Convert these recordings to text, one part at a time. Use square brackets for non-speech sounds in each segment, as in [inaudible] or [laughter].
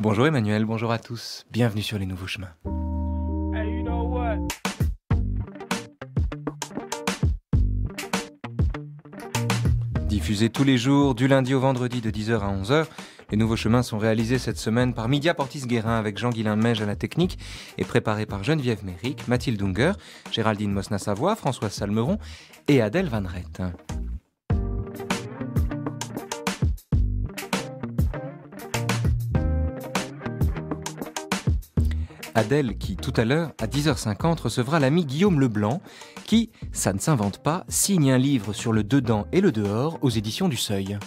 Bonjour Emmanuel, bonjour à tous, bienvenue sur les nouveaux chemins. Diffusés tous les jours, du lundi au vendredi de 10h à 11h, les nouveaux chemins sont réalisés cette semaine par Media Portis Guérin avec Jean-Guilain Mège à la technique et préparés par Geneviève Méric, Mathilde Unger, Géraldine Mosna-Savoie, François Salmeron et Adèle Van Adèle qui, tout à l'heure, à 10h50, recevra l'ami Guillaume Leblanc, qui, ça ne s'invente pas, signe un livre sur le dedans et le dehors aux éditions du Seuil.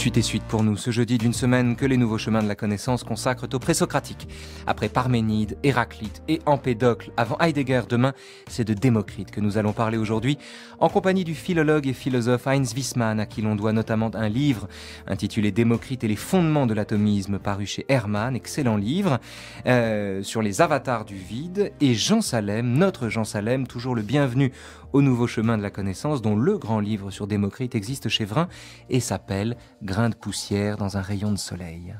Suite et suite pour nous, ce jeudi d'une semaine que les nouveaux chemins de la connaissance consacrent aux présocratiques. Après Parménide, Héraclite et Empédocle, avant Heidegger demain, c'est de Démocrite que nous allons parler aujourd'hui, en compagnie du philologue et philosophe Heinz Wiesmann, à qui l'on doit notamment un livre intitulé Démocrite et les fondements de l'atomisme, paru chez Hermann, excellent livre, euh, sur les avatars du vide, et Jean Salem, notre Jean Salem, toujours le bienvenu au nouveau chemin de la connaissance, dont le grand livre sur Démocrite existe chez Vrin et s'appelle grain de poussière dans un rayon de soleil.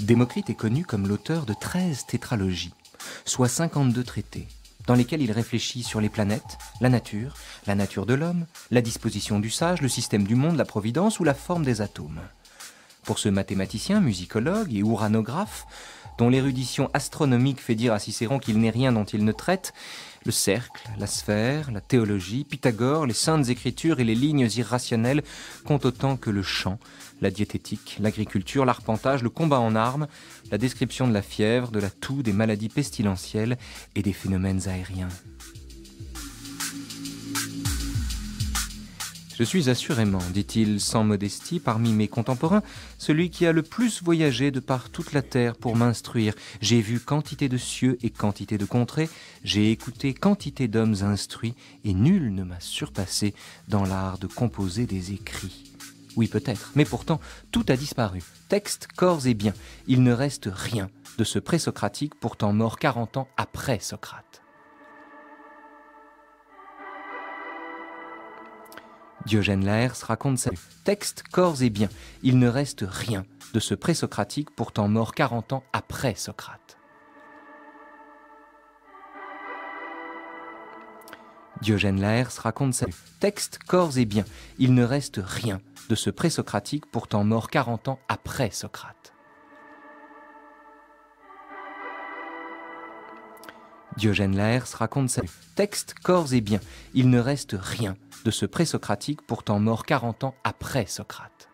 Démocrite est connu comme l'auteur de 13 tétralogies, soit 52 traités, dans lesquels il réfléchit sur les planètes, la nature, la nature de l'homme, la disposition du sage, le système du monde, la providence ou la forme des atomes. Pour ce mathématicien, musicologue et ouranographe, dont l'érudition astronomique fait dire à Cicéron qu'il n'est rien dont il ne traite, le cercle, la sphère, la théologie, Pythagore, les saintes écritures et les lignes irrationnelles comptent autant que le chant, la diététique, l'agriculture, l'arpentage, le combat en armes, la description de la fièvre, de la toux, des maladies pestilentielles et des phénomènes aériens. Je suis assurément, dit-il sans modestie, parmi mes contemporains, celui qui a le plus voyagé de par toute la terre pour m'instruire. J'ai vu quantité de cieux et quantité de contrées, j'ai écouté quantité d'hommes instruits, et nul ne m'a surpassé dans l'art de composer des écrits. Oui, peut-être, mais pourtant, tout a disparu. Texte, corps et biens. Il ne reste rien de ce présocratique pourtant mort 40 ans après Socrate. Diogène Laërce raconte ses textes corps et bien. Il ne reste rien de ce présocratique pourtant mort 40 ans après Socrate. Diogène Laërce raconte ses textes corps et bien. Il ne reste rien de ce présocratique pourtant mort 40 ans après Socrate. Diogène Laërce raconte ses textes corps et bien, Il ne reste rien de ce présocratique pourtant mort 40 ans après Socrate.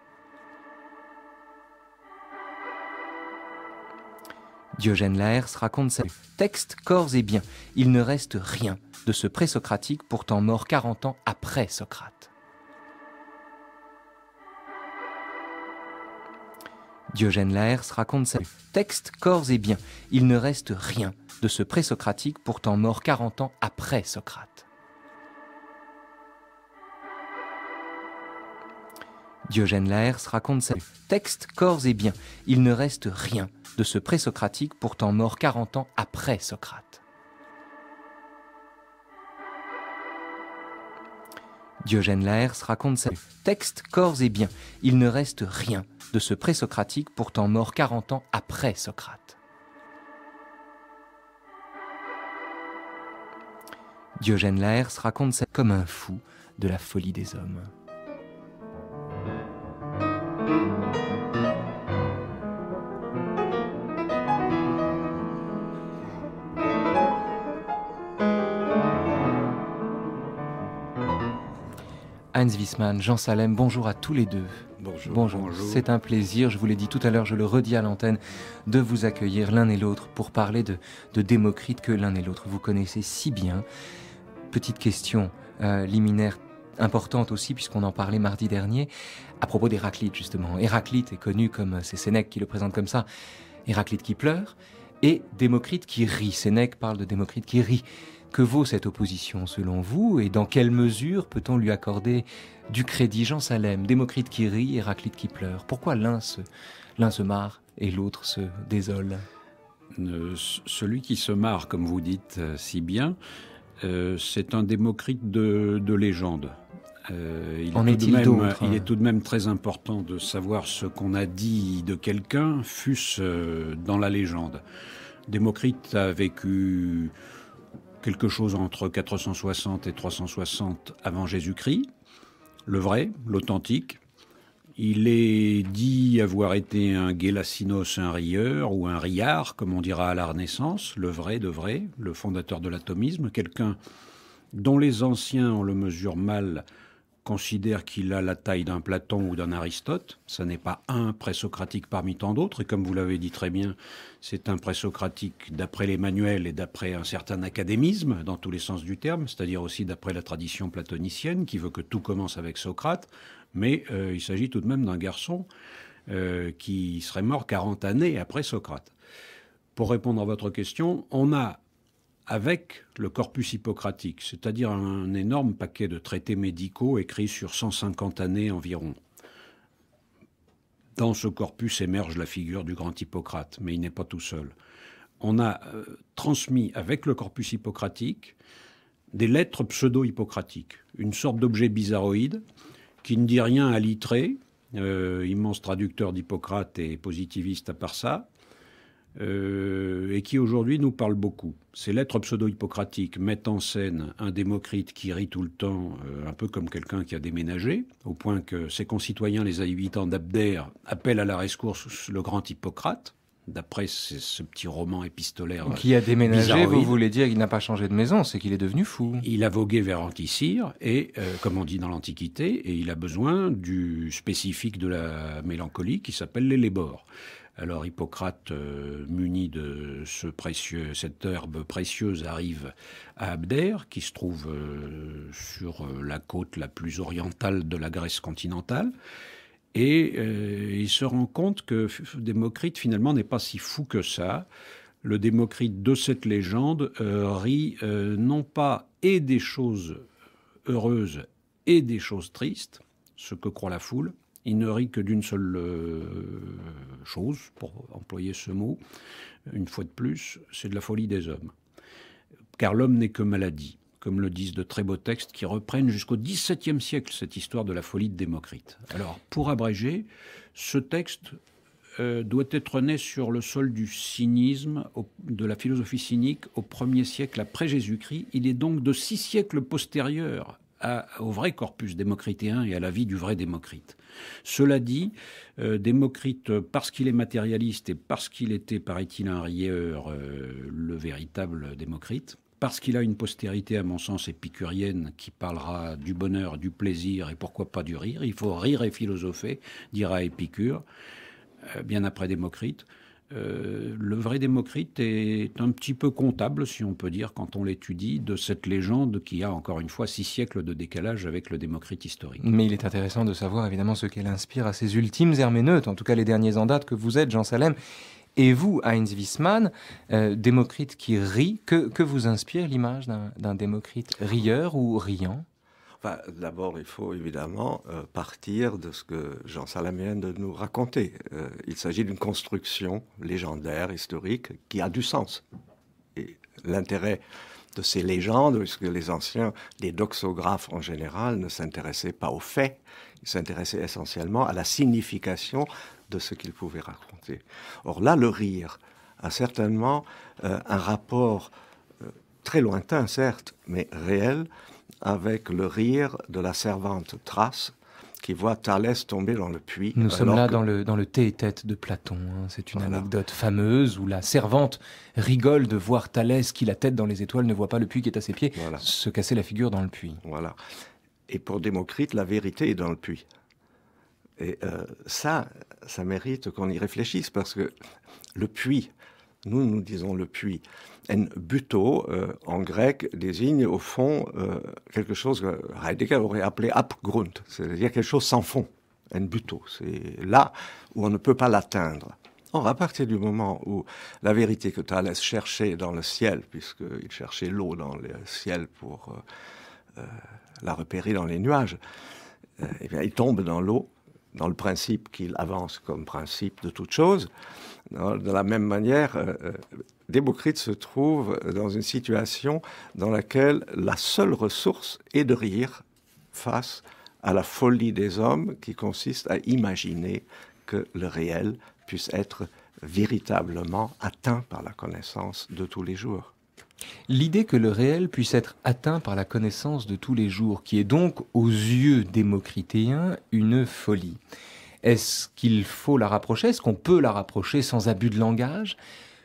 Diogène Laërce raconte ses textes corps et bien, Il ne reste rien de ce pré-socratique pourtant mort 40 ans après Socrate. Diogène Laërce raconte sa texte corps et bien Il ne reste rien de ce présocratique pourtant mort 40 ans après Socrate. Diogène Laërce raconte sa texte corps et bien Il ne reste rien de ce présocratique pourtant mort 40 ans après Socrate. Diogène Laërce raconte sa texte corps et biens. Il ne reste rien de ce pré-socratique pourtant mort 40 ans après Socrate. Diogène Laërce raconte ça comme un fou de la folie des hommes. Heinz Wiesmann, Jean Salem, bonjour à tous les deux. Bonjour. Bonjour. C'est un plaisir, je vous l'ai dit tout à l'heure, je le redis à l'antenne, de vous accueillir l'un et l'autre pour parler de, Démocrite que l'un et l'autre vous connaissez si bien. Petite question euh, liminaire importante aussi, puisqu'on en parlait mardi dernier, à propos d'Héraclite justement. Héraclite est connu comme, euh, c'est Sénèque qui le présente comme ça, Héraclite qui pleure et Démocrite qui rit. Sénèque parle de Démocrite qui rit. Que vaut cette opposition selon vous et dans quelle mesure peut-on lui accorder du crédit Jean Salem, Démocrite qui rit, Héraclite qui pleure Pourquoi l'un se, l'un se marre et l'autre se désole Celui qui se marre, comme vous dites euh, si bien, euh, c'est un Démocrite de, légende. Euh, en est, -il, il est tout de même très important de savoir ce qu'on a dit de quelqu'un, fût-ce dans la légende. Démocrite a vécu quelque chose entre 460 et 360 avant Jésus-Christ, le vrai, l'authentique. Il est dit avoir été un Gélasinos, un rieur ou un riard, comme on dira à la Renaissance, le vrai de vrai, le fondateur de l'atomisme, quelqu'un dont les anciens, on le mesure mal, considère qu'il a la taille d'un Platon ou d'un Aristote. Ce n'est pas un présocratique parmi tant d'autres. Et comme vous l'avez dit très bien, c'est un présocratique d'après les manuels et d'après un certain académisme, dans tous les sens du terme, c'est-à-dire aussi d'après la tradition platonicienne qui veut que tout commence avec Socrate. Mais euh, il s'agit tout de même d'un garçon euh, qui serait mort 40 années après Socrate. Pour répondre à votre question, on a avec le corpus hippocratique, c'est-à-dire un énorme paquet de traités médicaux écrits sur 150 années environ. Dans ce corpus émerge la figure du grand Hippocrate, mais il n'est pas tout seul. On a euh, transmis avec le corpus hippocratique des lettres pseudo-hippocratiques, une sorte d'objet bizarroïde qui ne dit rien à Littré, euh, immense traducteur d'Hippocrate et positiviste à part ça, euh, et qui aujourd'hui nous parle beaucoup. Ces lettres pseudo-hippocratiques mettent en scène un Démocrite qui rit tout le temps, euh, un peu comme quelqu'un qui a déménagé, au point que ses concitoyens, les habitants d'Abder, appellent à la rescourse le grand Hippocrate. D'après ce petit roman épistolaire. Qui a déménagé, vous voulez dire qu'il n'a pas changé de maison, c'est qu'il est devenu fou. Il a vogué vers Anticyre, et euh, comme on dit dans l'Antiquité, et il a besoin du spécifique de la mélancolie qui s'appelle l'élébore. Alors Hippocrate, euh, muni de ce précieux, cette herbe précieuse, arrive à Abder, qui se trouve euh, sur euh, la côte la plus orientale de la Grèce continentale. Et il se rend compte que Démocrite, finalement, n'est pas si fou que ça. Le Démocrite de cette légende rit non pas et des choses heureuses et des choses tristes, ce que croit la foule, il ne rit que d'une seule euh, chose, pour employer ce mot, une fois de plus, c'est de la folie des hommes. Car l'homme n'est que maladie, comme le disent de très beaux textes qui reprennent jusqu'au XVIIe siècle cette histoire de la folie de Démocrite. Alors, pour abréger, ce texte euh, doit être né sur le sol du cynisme, de la philosophie cynique, au 1er siècle après Jésus-Christ. Il est donc de six siècles postérieurs au vrai corpus démocritéen et à la vie du vrai démocrite. Cela dit, euh, Démocrite, parce qu'il est matérialiste et parce qu'il était, paraît-il, un rieur, euh, le véritable démocrite, parce qu'il a une postérité, à mon sens, épicurienne, qui parlera du bonheur, du plaisir et pourquoi pas du rire. Il faut rire et philosopher, dira Épicure, euh, bien après Démocrite. Euh, le vrai Démocrite est un petit peu comptable, si on peut dire, quand on l'étudie, de cette légende qui a encore une fois six siècles de décalage avec le Démocrite historique. Mais il est intéressant de savoir évidemment ce qu'elle inspire à ses ultimes herméneutes, en tout cas les derniers en date que vous êtes, Jean Salem. Et vous, Heinz Wiesmann, euh, Démocrite qui rit, que, que vous inspire l'image d'un Démocrite rieur ou riant D'abord, il faut évidemment euh, partir de ce que Jean Salam de nous raconter. Euh, il s'agit d'une construction légendaire, historique, qui a du sens. Et l'intérêt de ces légendes, puisque les anciens, les doxographes en général, ne s'intéressaient pas aux faits, ils s'intéressaient essentiellement à la signification de ce qu'ils pouvaient raconter. Or là, le rire a certainement euh, un rapport très lointain, certes, mais réel, avec le rire de la servante Thrace qui voit Thalès tomber dans le puits. Nous sommes là dans, le, dans thé et tête de Platon. Hein. C'est une anecdote fameuse où la servante rigole de voir Thalès qui, la tête dans les étoiles, ne voit pas le puits qui est à ses pieds, se casser la figure dans le puits. Voilà. Et pour Démocrite, la vérité est dans le puits. Et euh, ça, ça mérite qu'on y réfléchisse parce que le puits, nous, nous disons le puits. En buto, euh, en grec, désigne au fond euh, quelque chose que Heidegger aurait appelé abgrund, c'est-à-dire quelque chose sans fond. En buto, c'est là où on ne peut pas l'atteindre. Or, à partir du moment où la vérité que Thalès cherchait dans le ciel, puisqu'il cherchait l'eau dans le ciel pour euh, la repérer dans les nuages, eh bien, il tombe dans l'eau, dans le principe qu'il avance comme principe de toute chose de la même manière, euh, euh, Démocrite se trouve dans une situation dans laquelle la seule ressource est de rire face à la folie des hommes qui consiste à imaginer que le réel puisse être véritablement atteint par la connaissance de tous les jours. L'idée que le réel puisse être atteint par la connaissance de tous les jours, qui est donc aux yeux démocritéens une folie. Est-ce qu'il faut la rapprocher Est-ce qu'on peut la rapprocher sans abus de langage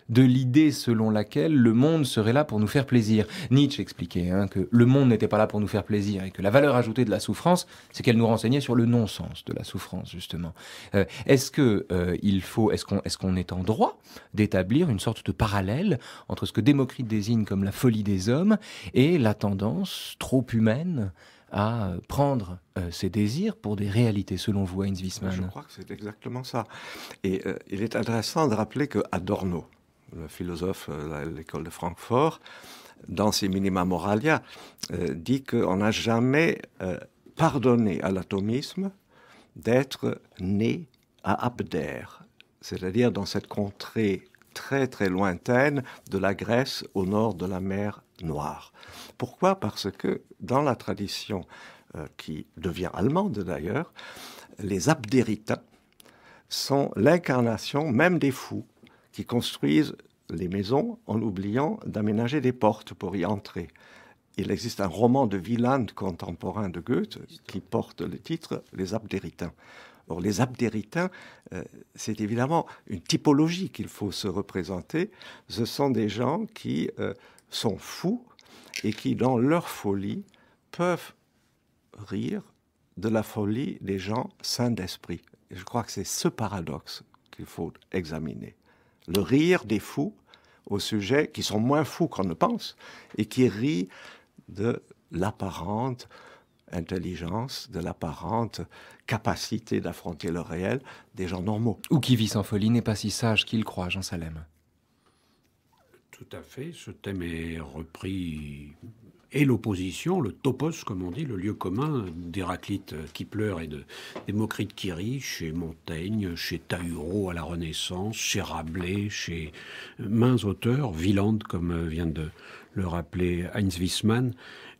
de l'idée selon laquelle le monde serait là pour nous faire plaisir. Nietzsche expliquait hein, que le monde n'était pas là pour nous faire plaisir et que la valeur ajoutée de la souffrance, c'est qu'elle nous renseignait sur le non-sens de la souffrance justement. Euh, est-ce que euh, il faut, est-ce qu'on est, en droit d'établir une sorte de parallèle entre ce que Démocrite désigne comme la folie des hommes et la tendance trop humaine à prendre euh, ses désirs pour des réalités, selon vous, Heinz Wiesmann Je crois que c'est exactement ça. Et euh, il est intéressant de rappeler que Adorno, le philosophe de euh, l'école de Francfort, dans ses Minima Moralia, dit qu'on n'a jamais pardonné à l'atomisme d'être né à Abder, c'est-à-dire dans cette contrée très très lointaine de la Grèce au nord de la mer Noire. Pourquoi Parce que dans la tradition euh, qui devient allemande d'ailleurs, les abdéritains sont l'incarnation même des fous qui construisent les maisons en oubliant d'aménager des portes pour y entrer. Il existe un roman de Wieland contemporain de Goethe qui porte le titre Les Abdéritains les abdéritains, euh, c'est évidemment une typologie qu'il faut se représenter. Ce sont des gens qui euh, sont fous et qui, dans leur folie, peuvent rire de la folie des gens sains d'esprit. Je crois que c'est ce paradoxe qu'il faut examiner. Le rire des fous au sujet qui sont moins fous qu'on ne pense et qui rient de l'apparente intelligence, de l'apparente capacité d'affronter le réel des gens normaux. Ou qui vit sans folie n'est pas si sage qu'il croit, Jean Salem. Tout à fait, ce thème est repris et l'opposition, le topos, comme on dit, le lieu commun d'Héraclite qui pleure et de Démocrite rit, chez Montaigne, chez Tahuro à la Renaissance, chez Rabelais, chez mains auteurs, Villande, comme vient de le rappeler Heinz Wiesmann.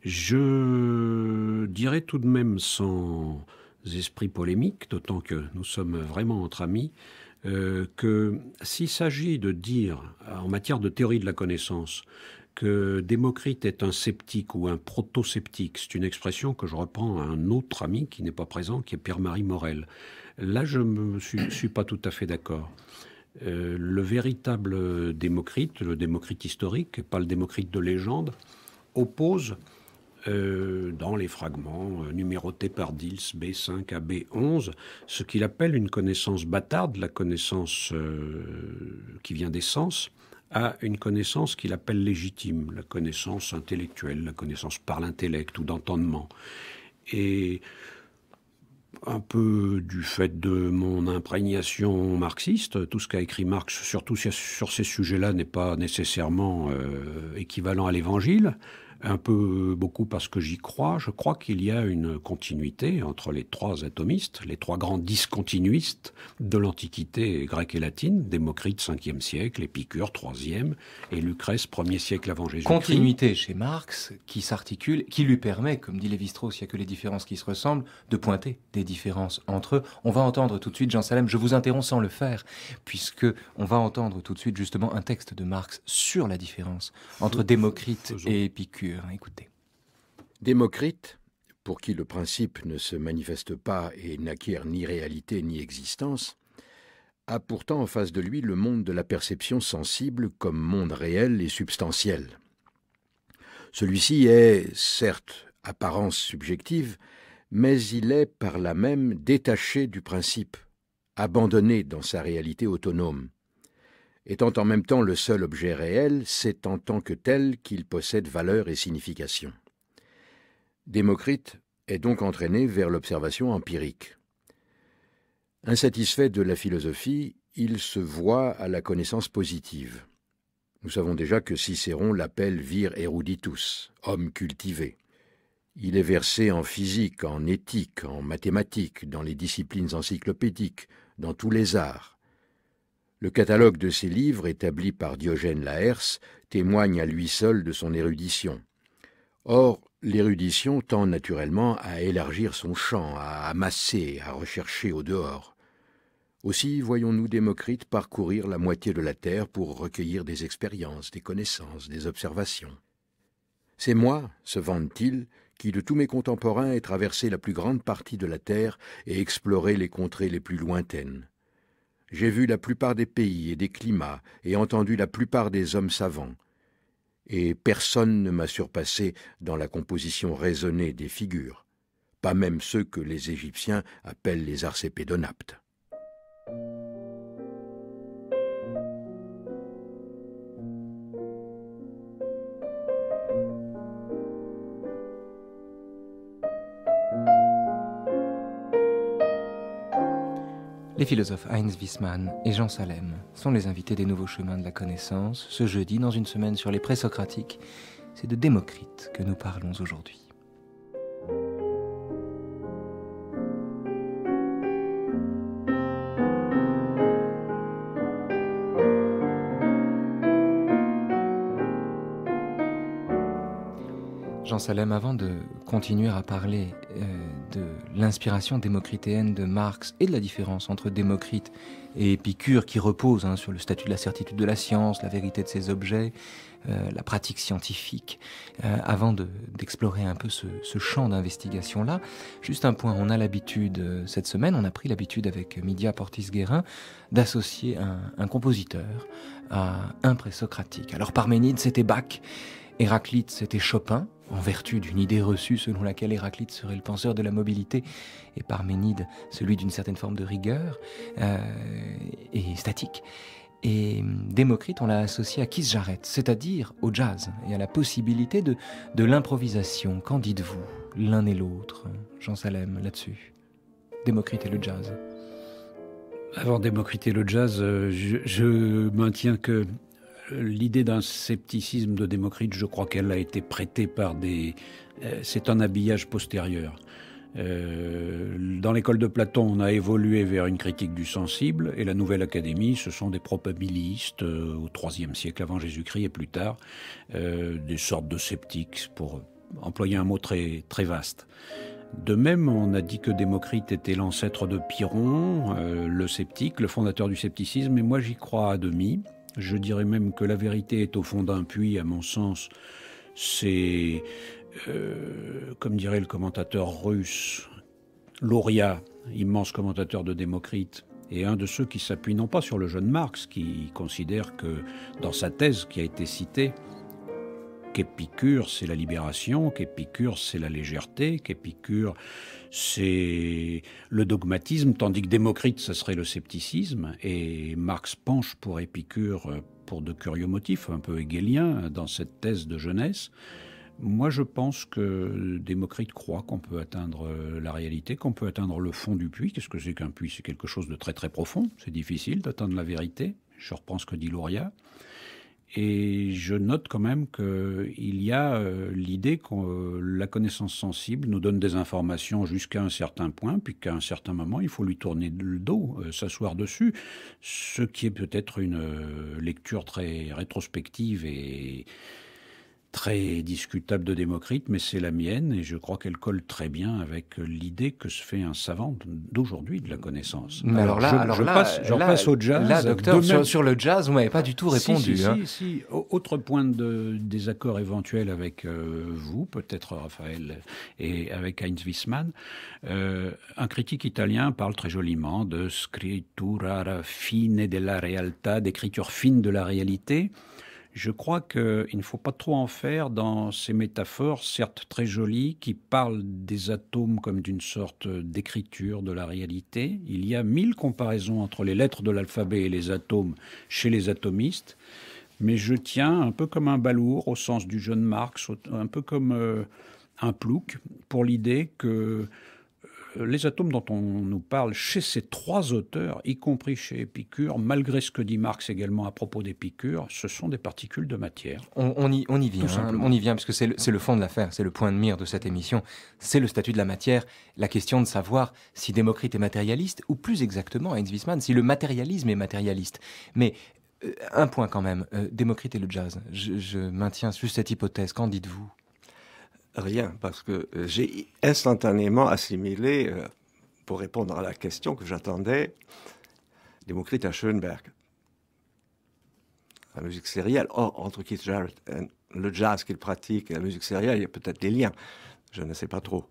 Je dirais tout de même sans esprit polémique, d'autant que nous sommes vraiment entre amis, euh, que s'il s'agit de dire, en matière de théorie de la connaissance, que Démocrite est un sceptique ou un proto-sceptique, c'est une expression que je reprends à un autre ami qui n'est pas présent, qui est Pierre-Marie Morel. Là, je ne suis, pas tout à fait d'accord. Euh, le véritable Démocrite, le Démocrite historique, pas le Démocrite de légende, oppose euh, dans les fragments euh, numérotés par Diels, B5 à B11, ce qu'il appelle une connaissance bâtarde, la connaissance euh, qui vient des sens, à une connaissance qu'il appelle légitime, la connaissance intellectuelle, la connaissance par l'intellect ou d'entendement. Et un peu du fait de mon imprégnation marxiste, tout ce qu'a écrit Marx, surtout sur ces sujets-là, n'est pas nécessairement équivalent à l'évangile un peu euh, beaucoup parce que j'y crois. Je crois qu'il y a une continuité entre les trois atomistes, les trois grands discontinuistes de l'Antiquité grecque et latine, Démocrite 5e siècle, Épicure 3e et Lucrèce 1er siècle avant Jésus-Christ. Continuité chez Marx qui s'articule, qui lui permet, comme dit Lévi-Strauss, il n'y a que les différences qui se ressemblent, de pointer des différences entre eux. On va entendre tout de suite, Jean Salem, je vous interromps sans le faire, puisque on va entendre tout de suite justement un texte de Marx sur la différence entre Démocrite et Épicure. Démocrite, pour qui le principe ne se manifeste pas et n'acquiert ni réalité ni existence, a pourtant en face de lui le monde de la perception sensible comme monde réel et substantiel. Celui-ci est, certes, apparence subjective, mais il est par là même détaché du principe, abandonné dans sa réalité autonome étant en même temps le seul objet réel, c'est en tant que tel qu'il possède valeur et signification. Démocrite est donc entraîné vers l'observation empirique. Insatisfait de la philosophie, il se voit à la connaissance positive. Nous savons déjà que Cicéron l'appelle vir eruditus, homme cultivé. Il est versé en physique, en éthique, en mathématiques, dans les disciplines encyclopédiques, dans tous les arts. Le catalogue de ses livres, établi par Diogène Laërce, témoigne à lui seul de son érudition. Or, l'érudition tend naturellement à élargir son champ, à amasser, à rechercher au dehors. Aussi voyons-nous Démocrite parcourir la moitié de la Terre pour recueillir des expériences, des connaissances, des observations. C'est moi, se vante-t-il, qui de tous mes contemporains ai traversé la plus grande partie de la Terre et exploré les contrées les plus lointaines. J'ai vu la plupart des pays et des climats, et entendu la plupart des hommes savants. Et personne ne m'a surpassé dans la composition raisonnée des figures, pas même ceux que les Égyptiens appellent les arcépédonaptes. Les philosophes Heinz Wiesmann et Jean Salem sont les invités des Nouveaux Chemins de la Connaissance ce jeudi dans une semaine sur les présocratiques. C'est de Démocrite que nous parlons aujourd'hui. Salem, avant de continuer à parler euh, de l'inspiration démocritéenne de Marx et de la différence entre Démocrite et Épicure, qui repose hein, sur le statut de la certitude de la science, la vérité de ses objets, euh, la pratique scientifique, euh, avant d'explorer un peu ce, champ d'investigation-là, juste un point, on a l'habitude, cette semaine, on a pris l'habitude avec Midia Portis-Guérin d'associer un, un compositeur à un présocratique. Alors Parménide, c'était Bach. Héraclite, c'était Chopin, en vertu d'une idée reçue selon laquelle Héraclite serait le penseur de la mobilité et Parménide celui d'une certaine forme de rigueur euh, et statique. Et Démocrite, on l'a associé à Kiss j'arrête c'est-à-dire au jazz et à la possibilité de, de l'improvisation. Qu'en dites-vous l'un et l'autre, Jean Salem, là-dessus Démocrite et le jazz. Avant Démocrite et le jazz, euh, je maintiens que l'idée d'un scepticisme de Démocrite, je crois qu'elle a été prêtée par des... Euh, c'est un habillage postérieur. Euh, dans l'école de Platon, on a évolué vers une critique du sensible, et la Nouvelle Académie, ce sont des probabilistes euh, au IIIe siècle avant Jésus-Christ et plus tard, des sortes de sceptiques, pour employer un mot très, très vaste. De même, on a dit que Démocrite était l'ancêtre de Pyrrhon, le sceptique, le fondateur du scepticisme, et moi j'y crois à demi. Je dirais même que la vérité est au fond d'un puits, à mon sens. C'est, euh, comme dirait le commentateur russe, Lauria, immense commentateur de Démocrite, et un de ceux qui s'appuie non pas sur le jeune Marx, qui considère que dans sa thèse qui a été citée, qu'Épicure c'est la libération, qu'Épicure c'est la légèreté, qu'Épicure c'est le dogmatisme, tandis que Démocrite ce serait le scepticisme, et Marx penche pour Épicure euh, pour de curieux motifs, un peu hegelien euh, dans cette thèse de jeunesse. Moi, je pense que Démocrite croit qu'on peut atteindre euh, la réalité, qu'on peut atteindre le fond du puits. Qu'est-ce que c'est qu'un puits C'est quelque chose de très très profond. C'est difficile d'atteindre la vérité. Je reprends ce que dit Lauria. Et je note quand même qu'il y a euh, l'idée que euh, la connaissance sensible nous donne des informations jusqu'à un certain point, puis qu'à un certain moment, il faut lui tourner le dos, euh, s'asseoir dessus, ce qui est peut-être une lecture très rétrospective et, très discutable de Démocrite, mais c'est la mienne et je crois qu'elle colle très bien avec l'idée que se fait un savant d'aujourd'hui de la connaissance. Mais alors, là, je, passe, au jazz. Là, docteur, sur, le jazz, vous m'avez pas du tout ah, répondu. Si, hein. si, si, Autre point de désaccord éventuel avec euh, vous, peut-être Raphaël, et avec Heinz Wiesmann. Euh, un critique italien parle très joliment de scrittura fine della realtà, d'écriture fine de la réalité je crois qu'il ne faut pas trop en faire dans ces métaphores, certes très jolies, qui parlent des atomes comme d'une sorte d'écriture de la réalité. Il y a mille comparaisons entre les lettres de l'alphabet et les atomes chez les atomistes, mais je tiens, un peu comme un balourd, au sens du jeune Marx, un peu comme euh, un plouc, pour l'idée que euh, les atomes dont on nous parle chez ces trois auteurs, y compris chez Épicure, malgré ce que dit Marx également à propos d'Épicure, ce sont des particules de matière. On, y, on y vient, hein. on y vient, parce que c'est le, fond de l'affaire, c'est le point de mire de cette émission, c'est le statut de la matière, la question de savoir si Démocrite est matérialiste, ou plus exactement, Heinz Wiesmann, si le matérialisme est matérialiste. Mais euh, un point quand même, euh, Démocrite et le jazz, je, je maintiens juste cette hypothèse, qu'en dites-vous Rien, parce que euh, j'ai instantanément assimilé, euh, pour répondre à la question que j'attendais, Démocrite à Schoenberg, la musique sérielle. Or, entre Keith Jarrett, le jazz qu'il pratique et la musique sérielle, il y a peut-être des liens. Je ne sais pas trop.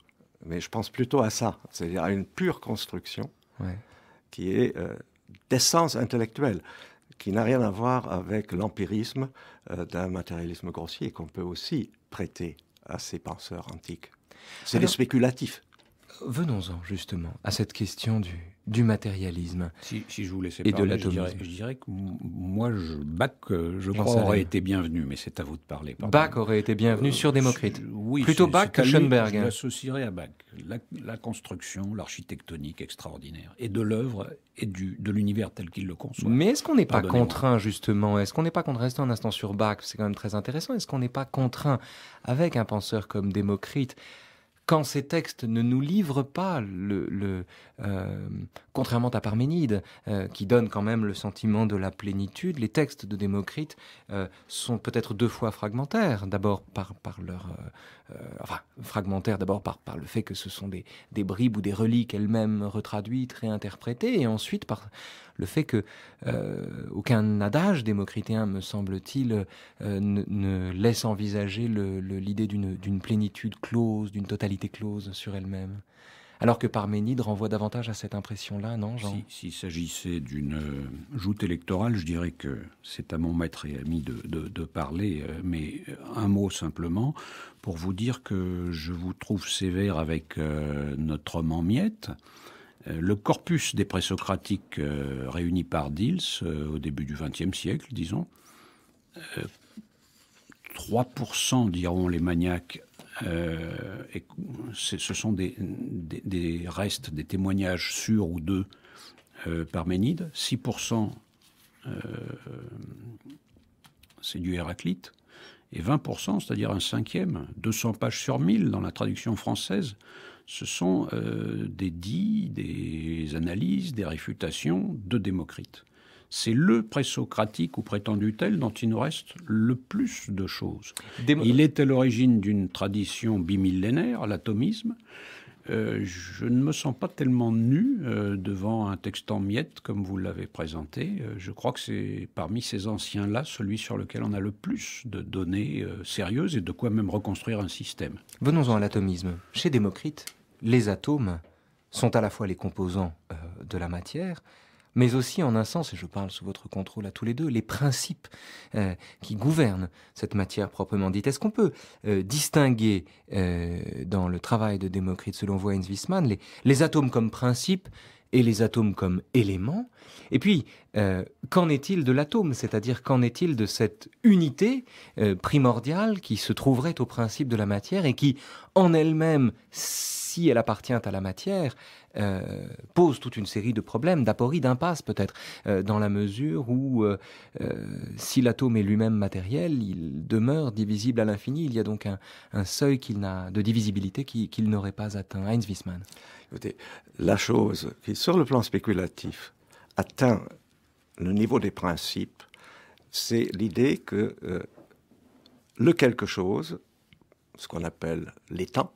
Mais je pense plutôt à ça, c'est-à-dire à une pure construction qui est euh, d'essence intellectuelle, qui n'a rien à voir avec l'empirisme d'un matérialisme grossier qu'on peut aussi prêter à ces penseurs antiques. C'est le spéculatif. Venons-en justement à cette question du, du matérialisme si, je vous et de la Je, je, dirais que moi, je, Bach, euh, je Pense aurait été bienvenu, mais c'est à vous de parler. Bach aurait été bienvenu euh, sur Démocrite. Oui, Plutôt Bach que Schoenberg. je à Bach. La, construction, l'architectonique extraordinaire, et de l'œuvre et du, de l'univers tel qu'il le conçoit. Mais est-ce qu'on n'est pas contraint, justement Est-ce qu'on n'est pas contraint Restons un instant sur Bach, c'est quand même très intéressant. Est-ce qu'on n'est pas contraint avec un penseur comme Démocrite quand ces textes ne nous livrent pas, le, le euh, contrairement à Parménide, euh, qui donne quand même le sentiment de la plénitude, les textes de Démocrite euh, sont peut-être deux fois fragmentaires, d'abord par, par leur... enfin, fragmentaires d'abord par, par le fait que ce sont des, des bribes ou des reliques elles-mêmes retraduites, réinterprétées, et ensuite par le fait qu'aucun euh, adage démocritéen me semble-t-il, euh, ne, laisse envisager l'idée d'une plénitude close, d'une totalité close sur elle-même. Alors que Parménide renvoie davantage à cette impression-là, non, Jean S'il s'agissait d'une euh, joute électorale, je dirais que c'est à mon maître et ami de, parler, mais un mot simplement pour vous dire que je vous trouve sévère avec notre notre en miettes, euh, le corpus des présocratiques réuni euh, réunis par Dils euh, au début du XXe siècle, disons, 3% diront les maniaques, et ce sont des, restes, des témoignages sûrs ou d'eux Parménide, 6% c'est du Héraclite, et 20%, c'est-à-dire un cinquième, 200 pages sur 1000 dans la traduction française, ce sont euh, des dits, des analyses, des réfutations de Démocrite. C'est le présocratique ou prétendu tel dont il nous reste le plus de choses. Il est à l'origine d'une tradition bimillénaire, l'atomisme, euh, je ne me sens pas tellement nu euh, devant un texte en miettes comme vous l'avez présenté. Euh, je crois que c'est parmi ces anciens-là celui sur lequel on a le plus de données sérieuses et de quoi même reconstruire un système. Venons-en à l'atomisme. Chez Démocrite, les atomes sont à la fois les composants de la matière, mais aussi en un sens, et je parle sous votre contrôle à tous les deux, les principes euh, qui gouvernent cette matière proprement dite. Est-ce qu'on peut euh, distinguer euh, dans le travail de Démocrite selon Wayne les, les atomes comme principes et les atomes comme éléments. Et puis, euh, qu'en est-il de l'atome C'est-à-dire qu'en est-il de cette unité euh, primordiale qui se trouverait au principe de la matière et qui, en elle-même, si elle appartient à la matière, euh, pose toute une série de problèmes, d'apories, d'impasses peut-être, dans la mesure où, si l'atome est lui-même matériel, il demeure divisible à l'infini. Il y a donc un, seuil qu'il n'a de divisibilité qu'il n'aurait pas atteint. Heinz Wiesmann la chose qui, sur le plan spéculatif, atteint le niveau des principes, c'est l'idée que euh, le quelque chose, ce qu'on appelle l'étant,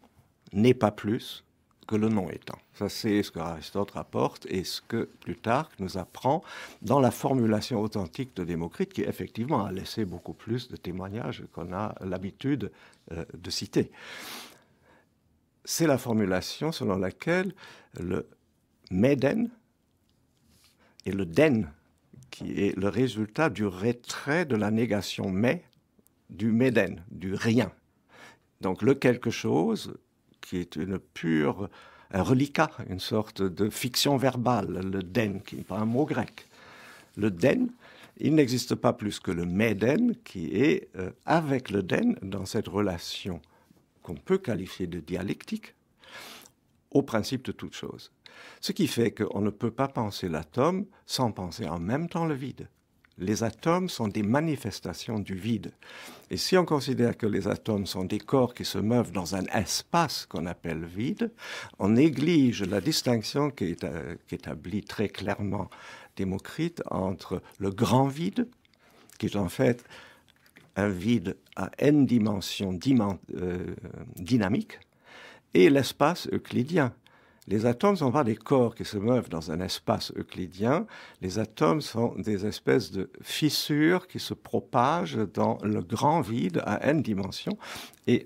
n'est pas plus que le non-étant. Ça, c'est ce que Aristote rapporte et ce que Plutarque nous apprend dans la formulation authentique de Démocrite, qui effectivement a laissé beaucoup plus de témoignages qu'on a l'habitude euh, de citer c'est la formulation selon laquelle le meden et le den, qui est le résultat du retrait de la négation mais du meden, du rien. Donc le quelque chose qui est une pure un reliquat, une sorte de fiction verbale, le den, qui n'est pas un mot grec. Le den, il n'existe pas plus que le meden, qui est euh, avec le den dans cette relation on peut qualifier de dialectique au principe de toute chose. Ce qui fait qu'on ne peut pas penser l'atome sans penser en même temps le vide. Les atomes sont des manifestations du vide. Et si on considère que les atomes sont des corps qui se meuvent dans un espace qu'on appelle vide, on néglige la distinction qui est euh, établie très clairement Démocrite entre le grand vide, qui est en fait un vide à n dimensions euh, dynamiques et l'espace euclidien. Les atomes sont pas des corps qui se meuvent dans un espace euclidien. Les atomes sont des espèces de fissures qui se propagent dans le grand vide à n dimensions. Et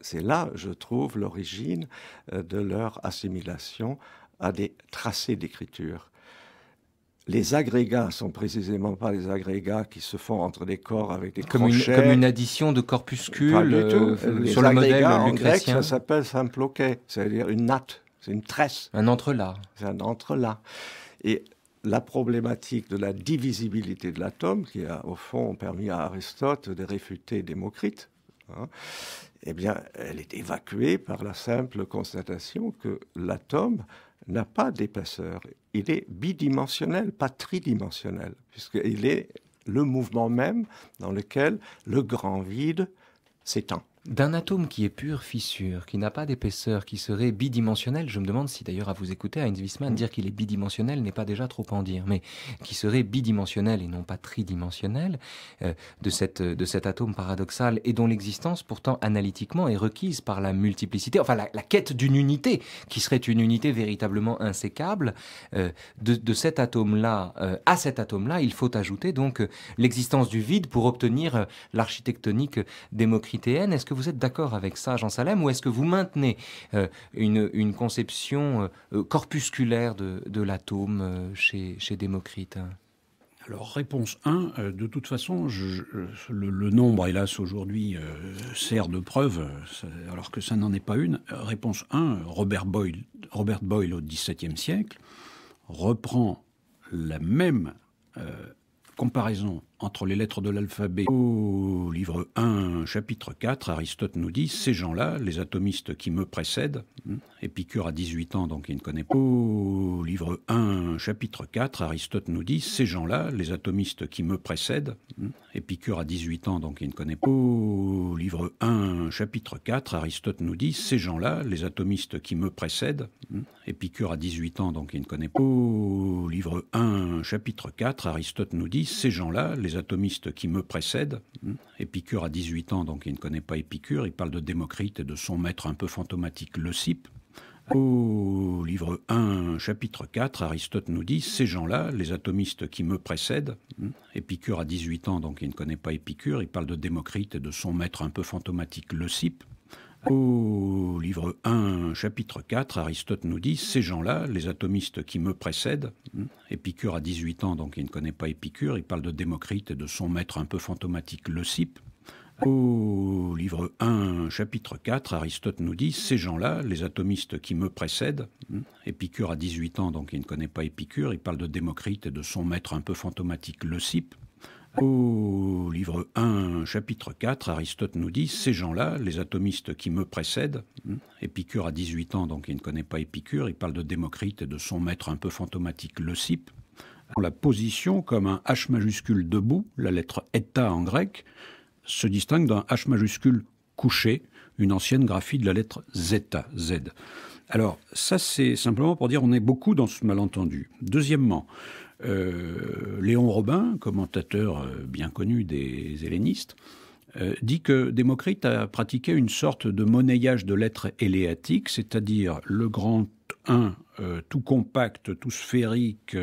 c'est là, je trouve, l'origine euh, de leur assimilation à des tracés d'écriture les agrégats sont précisément pas les agrégats qui se font entre des corps avec des comme comme une addition de corpuscules euh, les sur le hein, en grec, ça s'appelle symploquet, c'est-à-dire une natte, c'est une tresse. Un entrelac. C'est un entrelac. Et la problématique de la divisibilité de l'atome, qui a au fond permis à Aristote de réfuter Démocrite, hein, eh bien, elle est évacuée par la simple constatation que l'atome n'a pas d'épaisseur. Il est bidimensionnel, pas tridimensionnel, puisqu'il est le mouvement même dans lequel le grand vide s'étend d'un atome qui est pure fissure, qui n'a pas d'épaisseur, qui serait bidimensionnel, je me demande si d'ailleurs à vous écouter, Heinz Wiesmann, mm. dire qu'il est bidimensionnel n'est pas déjà trop en dire, mais qui serait bidimensionnel et non pas tridimensionnel, euh, de, cette, de cet atome paradoxal et dont l'existence pourtant analytiquement est requise par la multiplicité, enfin la, quête d'une unité, qui serait une unité véritablement insécable, euh, de, cet atome-là, euh, à cet atome-là, il faut ajouter donc l'existence du vide pour obtenir l'architectonique démocritéenne. Est-ce que vous êtes d'accord avec ça, Jean Salem, ou est-ce que vous maintenez euh, une, conception euh, euh, corpusculaire de, l'atome chez, Démocrite alors, réponse 1, de toute façon, le, nombre, hélas, aujourd'hui, sert de preuve, alors que ça n'en est pas une. Réponse 1, Robert Boyle, Robert Boyle au XVIIe siècle reprend la même comparaison entre les lettres de l'alphabet. Au livre 1, chapitre 4, Aristote nous dit Ces gens-là, les atomistes qui me précèdent, hein, Épicure a 18 ans donc il ne connaît pas. livre 1, chapitre 4, Aristote nous dit Ces gens-là, les atomistes qui me précèdent, hein, Épicure a 18 ans donc il ne connaît pas. livre 1, chapitre 4, Aristote nous dit Ces gens-là, les atomistes qui me précèdent, hein, Épicure à 18 ans donc il ne connaît pas. livre 1, chapitre 4, Aristote nous dit Ces gens-là, les les atomistes qui me précèdent. Épicure a 18 ans, donc il ne connaît pas Épicure. Il parle de Démocrite et de son maître un peu fantomatique, le Cip. Au livre 1, chapitre 4, Aristote nous dit Ces gens-là, les atomistes qui me précèdent, Épicure a 18 ans, donc il ne connaît pas Épicure. Il parle de Démocrite et de son maître un peu fantomatique, le au livre 1, chapitre 4, Aristote nous dit Ces gens-là, les atomistes qui me précèdent, hmm, Épicure a 18 ans, donc il ne connaît pas Épicure, il parle de Démocrite et de son maître un peu fantomatique, Leucippe. Au livre 1, chapitre 4, Aristote nous dit Ces gens-là, les atomistes qui me précèdent, hmm, Épicure a 18 ans, donc il ne connaît pas Épicure, il parle de Démocrite et de son maître un peu fantomatique, Leucippe. Au livre 1, chapitre 4, Aristote nous dit ces gens-là, les atomistes qui me précèdent, hein, Épicure a 18 ans, donc il ne connaît pas Épicure, il parle de Démocrite et de son maître un peu fantomatique, Leucippe. la position comme un H majuscule debout, la lettre eta en grec, se distingue d'un H majuscule couché, une ancienne graphie de la lettre zeta, Z. Alors, ça, c'est simplement pour dire on est beaucoup dans ce malentendu. Deuxièmement, euh, Léon Robin, commentateur euh, bien connu des hellénistes, euh, dit que Démocrite a pratiqué une sorte de monnayage de lettres héléatiques, c'est-à-dire le grand 1 tout compact, tout sphérique,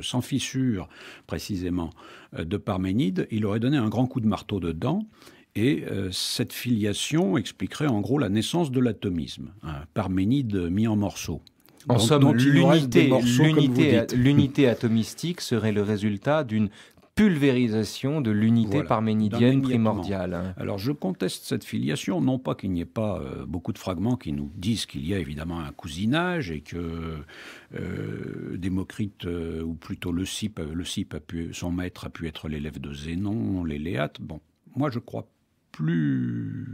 sans fissure précisément, de Parménide, il aurait donné un grand coup de marteau dedans. Et cette filiation expliquerait en gros la naissance de l'atomisme, hein, Parménide mis en morceaux. En somme, l'unité, atomistique serait le résultat d'une pulvérisation de l'unité parménidienne primordiale. Alors je conteste cette filiation, non pas qu'il n'y ait pas euh, beaucoup de fragments qui nous disent qu'il y a évidemment un cousinage et que euh, Démocrite, euh, ou plutôt le a pu, son maître a pu être l'élève de Zénon, l'Éléate. Bon, moi je crois plus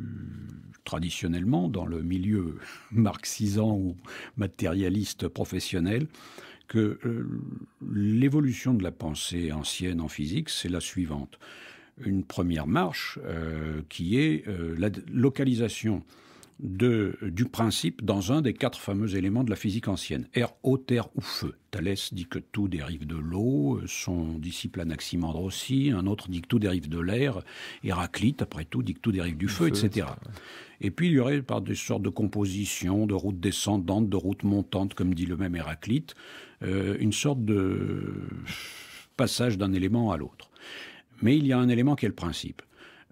traditionnellement dans le milieu [laughs] marxisant ou matérialiste professionnel que euh, l'évolution de la pensée ancienne en physique, c'est la suivante. Une première marche euh, qui est euh, la localisation de, du principe dans un des quatre fameux éléments de la physique ancienne, air, eau, terre ou feu. Thalès dit que tout dérive de l'eau, son disciple Anaximandre aussi, un autre dit que tout dérive de l'air, Héraclite, après tout, dit que tout dérive du, feu, etc. Et puis il y aurait par des sortes de compositions, de routes descendantes, de routes montantes, comme dit le même Héraclite, euh, une sorte de passage d'un élément à l'autre. Mais il y a un élément qui est le principe.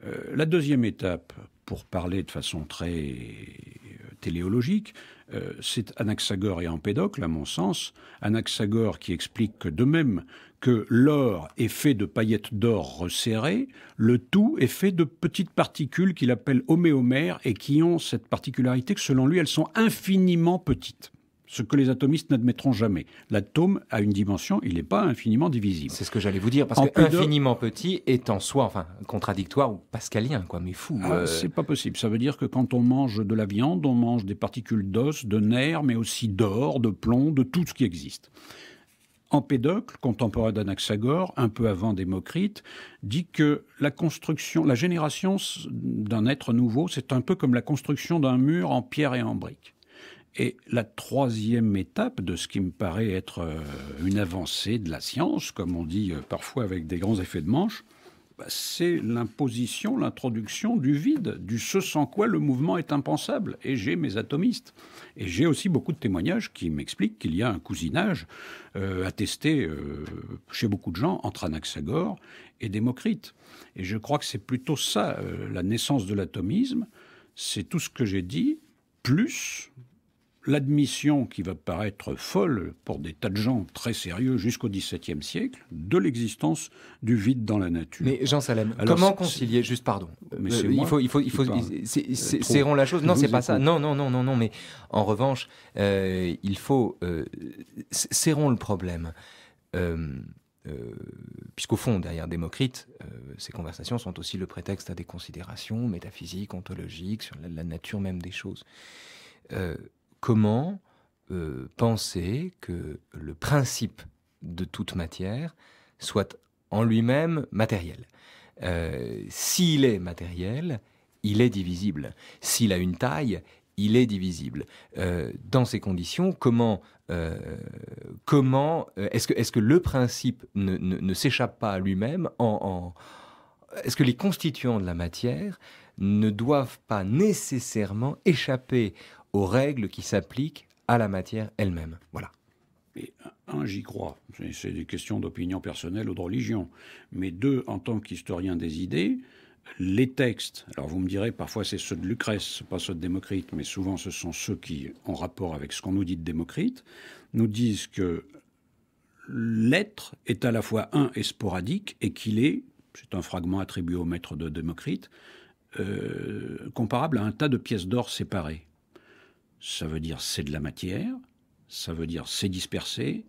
Euh, la deuxième étape pour parler de façon très euh, téléologique, euh, c'est Anaxagore et Empédocle, à mon sens. Anaxagore qui explique que de même que l'or est fait de paillettes d'or resserrées, le tout est fait de petites particules qu'il appelle homéomères et qui ont cette particularité que selon lui, elles sont infiniment petites ce que les atomistes n'admettront jamais. L'atome a une dimension, il n'est pas infiniment divisible. C'est ce que j'allais vous dire, parce que infiniment petit est en soi, enfin, contradictoire ou pascalien, quoi, mais fou. Ah, euh. C'est pas possible. Ça veut dire que quand on mange de la viande, on mange des particules d'os, de nerfs, mais aussi d'or, de plomb, de tout ce qui existe. Empédocle, contemporain d'Anaxagore, un peu avant Démocrite, dit que la construction, la génération d'un être nouveau, c'est un peu comme la construction d'un mur en pierre et en brique. Et la troisième étape de ce qui me paraît être euh, une avancée de la science, comme on dit euh, parfois avec des grands effets de manche, bah, c'est l'imposition, l'introduction du vide, du ce sans quoi le mouvement est impensable. Et j'ai mes atomistes. Et j'ai aussi beaucoup de témoignages qui m'expliquent qu'il y a un cousinage euh, attesté chez beaucoup de gens entre Anaxagore et Démocrite. Et je crois que c'est plutôt ça, la naissance de l'atomisme. C'est tout ce que j'ai dit, plus l'admission qui va paraître folle pour des tas de gens très sérieux jusqu'au XVIIe siècle de l'existence du vide dans la nature. Mais Jean Salem, comment concilier Juste pardon. Mais euh, il faut, il serrons euh, la chose. Non, c'est pas ça. Non, non, non, non, non. Mais en revanche, euh, il faut serrons le problème. Puisqu'au fond, derrière Démocrite, ces conversations sont aussi le prétexte à des considérations métaphysiques, ontologiques, sur la, la nature même des choses comment euh, penser que le principe de toute matière soit en lui-même matériel. Euh, s'il est matériel, il est divisible. S'il a une taille, il est divisible. Euh, dans ces conditions, comment, comment est-ce que, le principe ne, s'échappe pas à lui-même en, Est-ce que les constituants de la matière ne doivent pas nécessairement échapper aux règles qui s'appliquent à la matière elle-même. Voilà. un, j'y crois. C'est des questions d'opinion personnelle ou de religion. Mais deux, en tant qu'historien des idées, les textes, alors vous me direz, parfois c'est ceux de Lucrèce, pas ceux de Démocrite, mais souvent ce sont ceux qui, ont rapport avec ce qu'on nous dit de Démocrite, nous disent que l'être est à la fois un et sporadique et qu'il est, c'est un fragment attribué au maître de Démocrite, euh, comparable à un tas de pièces d'or séparées ça veut dire c'est de la matière, ça veut dire c'est dispersé,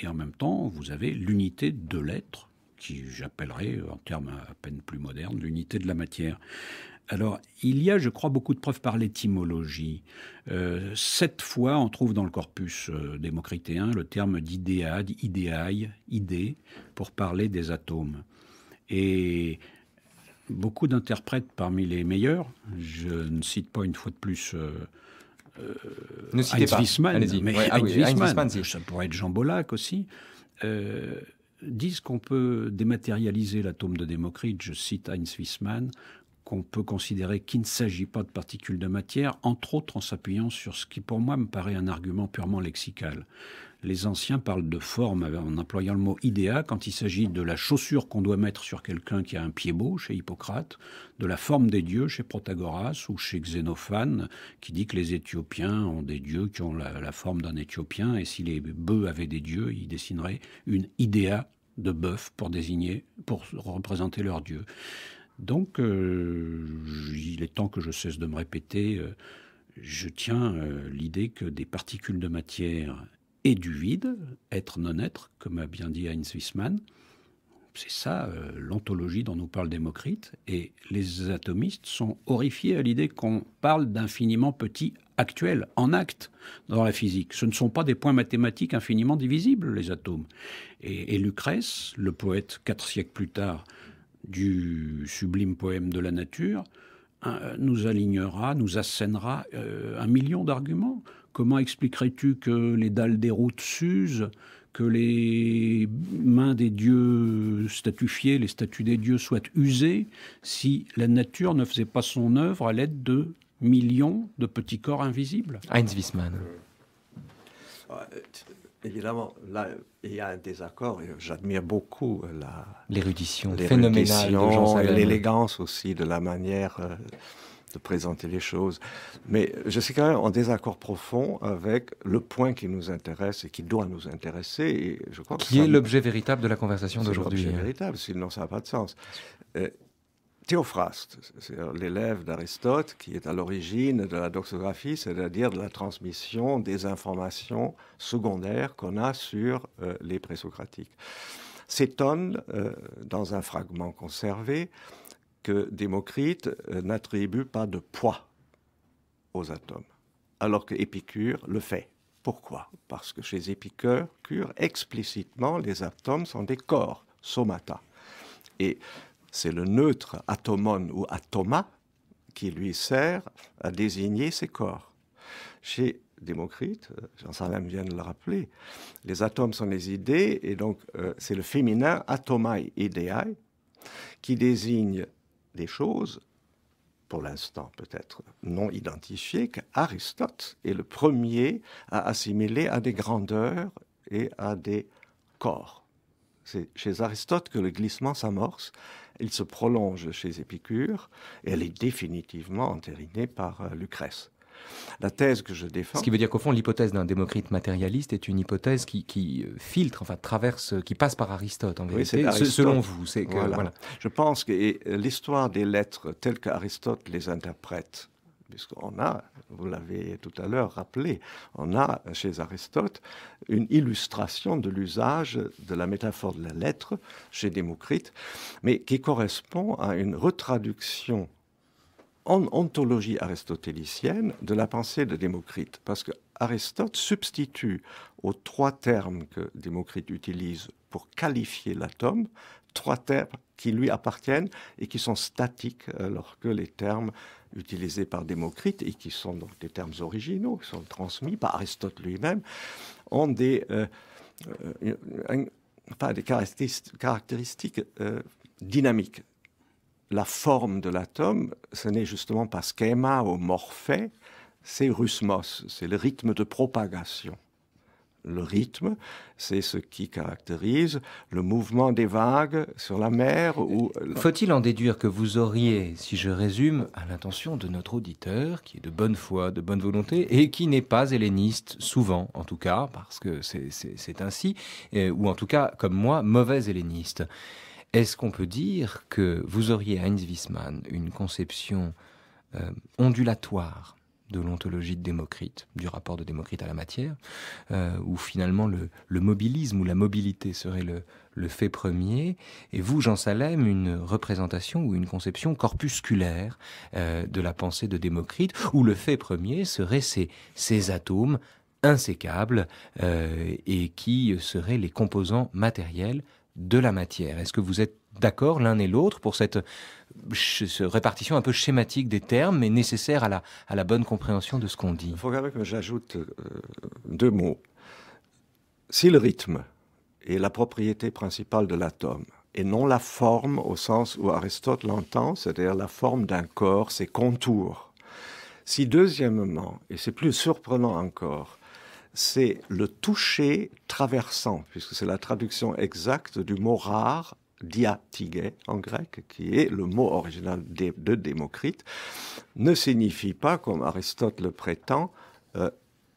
et en même temps, vous avez l'unité de l'être, qui j'appellerais en termes à peine plus modernes, l'unité de la matière. Alors, il y a, je crois, beaucoup de preuves par l'étymologie. Cette euh, fois, on trouve dans le corpus euh, démocritéen le terme d'idéade, ideai, idée, pour parler des atomes. Et beaucoup d'interprètes parmi les meilleurs, je ne cite pas une fois de plus euh, ne Heinz ça pourrait être Jean Bolac aussi, euh, disent qu'on peut dématérialiser l'atome de Démocrite, je cite Heinz Wiesmann, qu'on peut considérer qu'il ne s'agit pas de particules de matière, entre autres en s'appuyant sur ce qui pour moi me paraît un argument purement lexical les anciens parlent de forme en employant le mot idéa quand il s'agit de la chaussure qu'on doit mettre sur quelqu'un qui a un pied beau chez Hippocrate, de la forme des dieux chez Protagoras ou chez Xénophane qui dit que les Éthiopiens ont des dieux qui ont la, forme d'un Éthiopien et si les bœufs avaient des dieux, ils dessineraient une idéa de bœuf pour désigner, pour représenter leurs dieux. Donc, euh, il est temps que je cesse de me répéter. Euh, je tiens euh, l'idée que des particules de matière et du vide, être non-être, comme a bien dit Heinz Wiesmann. C'est ça euh, l'ontologie dont nous parle Démocrite, et les atomistes sont horrifiés à l'idée qu'on parle d'infiniment petit actuel, en acte, dans la physique. Ce ne sont pas des points mathématiques infiniment divisibles, les atomes. Et, Lucrèce, le poète quatre siècles plus tard du sublime poème de la nature, hein, nous alignera, nous assènera euh, un million d'arguments. Comment expliquerais-tu que les dalles des routes s'usent, que les mains des dieux statufiés, les statues des dieux soient usées, si la nature ne faisait pas son œuvre à l'aide de millions de petits corps invisibles Heinz Wiesmann. Euh, évidemment, là, il y a un désaccord. J'admire beaucoup la l'érudition phénoménale, l'élégance aussi de la manière euh, de présenter les choses. Mais je suis quand même en désaccord profond avec le point qui nous intéresse et qui doit nous intéresser. Et je crois qui est l'objet véritable de la conversation d'aujourd'hui. L'objet hein. véritable, sinon ça n'a pas de sens. Euh, Théophraste, c'est l'élève d'Aristote qui est à l'origine de la doxographie, c'est-à-dire de la transmission des informations secondaires qu'on a sur euh, les présocratiques, s'étonne, euh, dans un fragment conservé, que Démocrite euh, n'attribue pas de poids aux atomes, alors que Épicure le fait. Pourquoi Parce que chez Épicure, explicitement, les atomes sont des corps, somata. Et c'est le neutre atomon ou atoma qui lui sert à désigner ces corps. Chez Démocrite, euh, jean Salam vient de le rappeler, les atomes sont les idées, et donc euh, c'est le féminin atomai ideae qui désigne des choses, pour l'instant peut-être non identifiées, qu'Aristote est le premier à assimiler à des grandeurs et à des corps. C'est chez Aristote que le glissement s'amorce, il se prolonge chez Épicure, et elle est définitivement entérinée par euh, Lucrèce la thèse que je défends. Ce qui veut dire qu'au fond, l'hypothèse d'un démocrite matérialiste est une hypothèse qui, euh, filtre, enfin traverse, qui passe par Aristote en vérité, oui, selon vous. C'est que, Je pense que euh, l'histoire des lettres telles qu'Aristote les interprète, puisqu'on a, vous l'avez tout à l'heure rappelé, on a chez Aristote une illustration de l'usage de la métaphore de la lettre chez Démocrite, mais qui correspond à une retraduction en ontologie aristotélicienne de la pensée de Démocrite, parce que Aristote substitue aux trois termes que Démocrite utilise pour qualifier l'atome, trois termes qui lui appartiennent et qui sont statiques, alors que les termes utilisés par Démocrite, et qui sont donc des termes originaux, qui sont transmis par Aristote lui-même, ont des, euh, euh, caractéristiques, euh, dynamiques la forme de l'atome, ce n'est justement pas schéma ou morphée, c'est rusmos, c'est le rythme de propagation. Le rythme, c'est ce qui caractérise le mouvement des vagues sur la mer. Ou... Euh, faut-il en déduire que vous auriez, si je résume, à l'intention de notre auditeur, qui est de bonne foi, de bonne volonté, et qui n'est pas helléniste, souvent en tout cas, parce que c'est ainsi, ou en tout cas, comme moi, mauvais helléniste est-ce qu'on peut dire que vous auriez Heinz Wiesmann une conception euh, ondulatoire de l'ontologie de Démocrite, du rapport de Démocrite à la matière, euh, où finalement le, mobilisme ou la mobilité serait le, fait premier, et vous, Jean Salem, une représentation ou une conception corpusculaire euh, de la pensée de Démocrite, où le fait premier serait ces, atomes insécables et qui seraient les composants matériels de la matière. Est-ce que vous êtes d'accord l'un et l'autre pour cette, répartition un peu schématique des termes, mais nécessaire à la, bonne compréhension de ce qu'on dit Il faut quand que j'ajoute euh, deux mots. Si le rythme est la propriété principale de l'atome, et non la forme au sens où Aristote l'entend, c'est-à-dire la forme d'un corps, ses contours. Si deuxièmement, et c'est plus surprenant encore, c'est le toucher traversant, puisque c'est la traduction exacte du mot rare diatigé en grec, qui est le mot original de, Démocrite, ne signifie pas, comme Aristote le prétend, euh,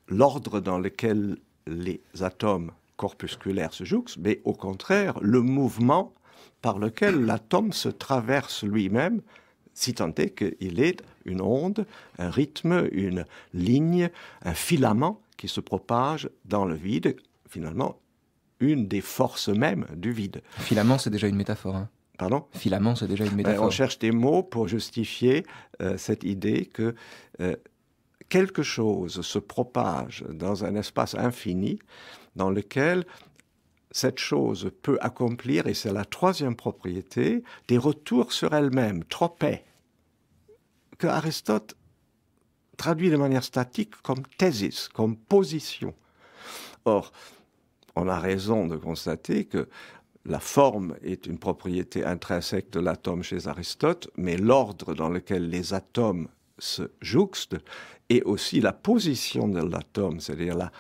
l'ordre dans lequel les atomes corpusculaires se jouxent, mais au contraire, le mouvement par lequel l'atome se traverse lui-même, si tant est qu'il est une onde, un rythme, une ligne, un filament qui se propage dans le vide, finalement, une des forces mêmes du vide. Filament, c'est déjà une métaphore. Hein. Pardon Filament, c'est déjà une ben, métaphore. on cherche des mots pour justifier euh, cette idée que euh, quelque chose se propage dans un espace infini dans lequel cette chose peut accomplir, et c'est la troisième propriété, des retours sur elle-même, tropées, que Aristote traduit de manière statique comme thesis », comme position. Or, on a raison de constater que la forme est une propriété intrinsèque de l'atome chez Aristote, mais l'ordre dans lequel les atomes se jouxtent et aussi la position de l'atome, c'est-à-dire la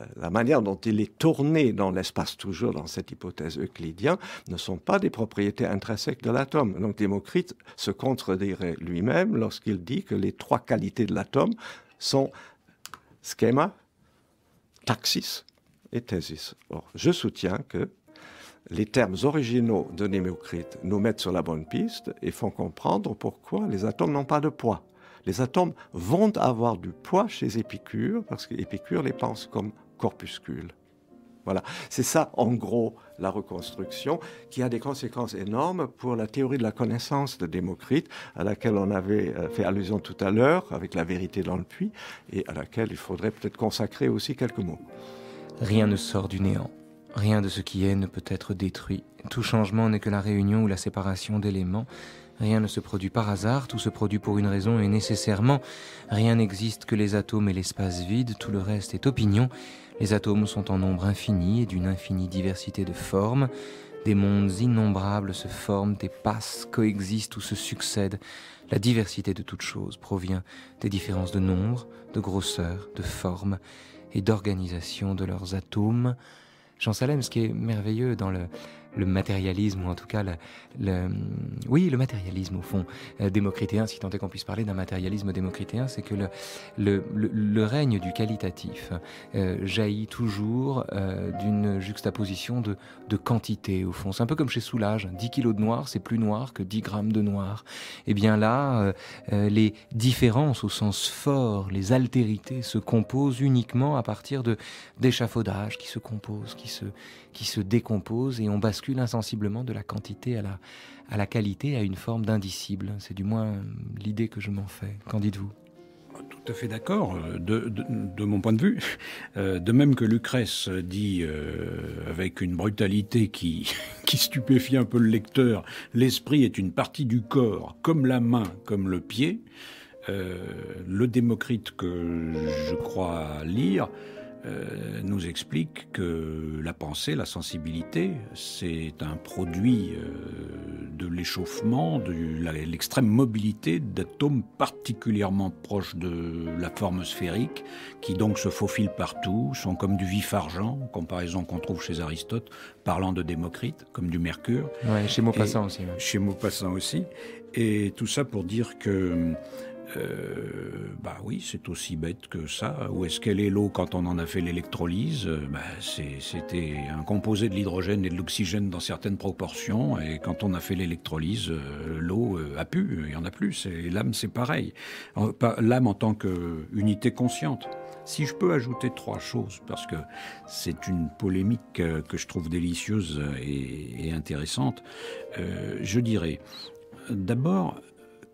euh, la manière dont il est tourné dans l'espace, toujours dans cette hypothèse euclidienne, ne sont pas des propriétés intrinsèques de l'atome. Donc Démocrite se contredirait lui-même lorsqu'il dit que les trois qualités de l'atome sont schéma, taxis et thésis. Or, je soutiens que les termes originaux de Démocrite nous mettent sur la bonne piste et font comprendre pourquoi les atomes n'ont pas de poids les atomes vont avoir du poids chez Épicure, parce qu'Épicure les pense comme corpuscule. Voilà, c'est ça en gros la reconstruction qui a des conséquences énormes pour la théorie de la connaissance de Démocrite à laquelle on avait euh, fait allusion tout à l'heure avec la vérité dans le puits et à laquelle il faudrait peut-être consacrer aussi quelques mots. Rien ne sort du néant, rien de ce qui est ne peut être détruit. Tout changement n'est que la réunion ou la séparation d'éléments. Rien ne se produit par hasard, tout se produit pour une raison et nécessairement. Rien n'existe que les atomes et l'espace vide, tout le reste est opinion. Les atomes sont en nombre infini et d'une infinie diversité de formes. Des mondes innombrables se forment et passent, coexistent ou se succèdent. La diversité de toutes choses provient des différences de nombre, de grosseur, de forme et d'organisation de leurs atomes. Jean Salem, ce qui est merveilleux dans le, le matérialisme, ou en tout cas, oui, le matérialisme au fond, euh, démocritéen, si tant est qu'on puisse parler d'un matérialisme démocritéen, c'est que le, le, règne du qualitatif euh, jaillit toujours euh, d'une juxtaposition de, de, quantité au fond. C'est un peu comme chez Soulage, 10 kilos de noir, c'est plus noir que 10 grammes de noir. Et eh bien là, les différences au sens fort, les altérités se composent uniquement à partir de d'échafaudages qui se composent, qui se qui se décompose et on bascule insensiblement de la quantité à la, à la qualité, à une forme d'indicible. C'est du moins l'idée que je m'en fais. Qu'en dites-vous tout à fait d'accord, euh, de, mon point de vue. Euh, de même que Lucrèce dit, euh, avec une brutalité qui, [laughs] qui stupéfie un peu le lecteur, l'esprit est une partie du corps, comme la main, comme le pied. le Démocrite que je crois lire euh, nous explique que la pensée, la sensibilité, c'est un produit euh, de l'échauffement, de l'extrême mobilité d'atomes particulièrement proches de la forme sphérique, qui donc se faufilent partout, sont comme du vif argent, comparaison qu'on trouve chez Aristote, parlant de Démocrite, comme du mercure. Ouais, chez Maupassant aussi. Chez Maupassant aussi. Et tout ça pour dire que euh, bah oui, c'est aussi bête que ça. Où est-ce qu'elle est l'eau quand on en a fait l'électrolyse euh, bah, C'était un composé de l'hydrogène et de l'oxygène dans certaines proportions, et quand on a fait l'électrolyse, euh, l'eau euh, a pu, il y en a plus. Et l'âme, c'est pareil. L'âme en tant qu'unité consciente. Si je peux ajouter trois choses, parce que c'est une polémique que je trouve délicieuse et, intéressante, je dirais d'abord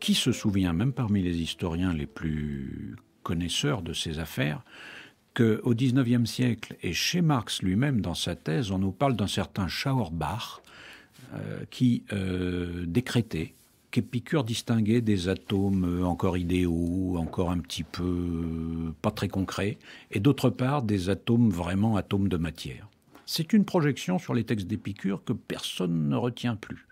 qui se souvient, même parmi les historiens les plus connaisseurs de ces affaires, qu'au XIXe siècle, et chez Marx lui-même dans sa thèse, on nous parle d'un certain Schauerbach euh, qui euh, décrétait qu'Épicure distinguait des atomes euh, encore idéaux, encore un petit peu pas très concrets, et d'autre part des atomes vraiment atomes de matière. C'est une projection sur les textes d'Épicure que personne ne retient plus.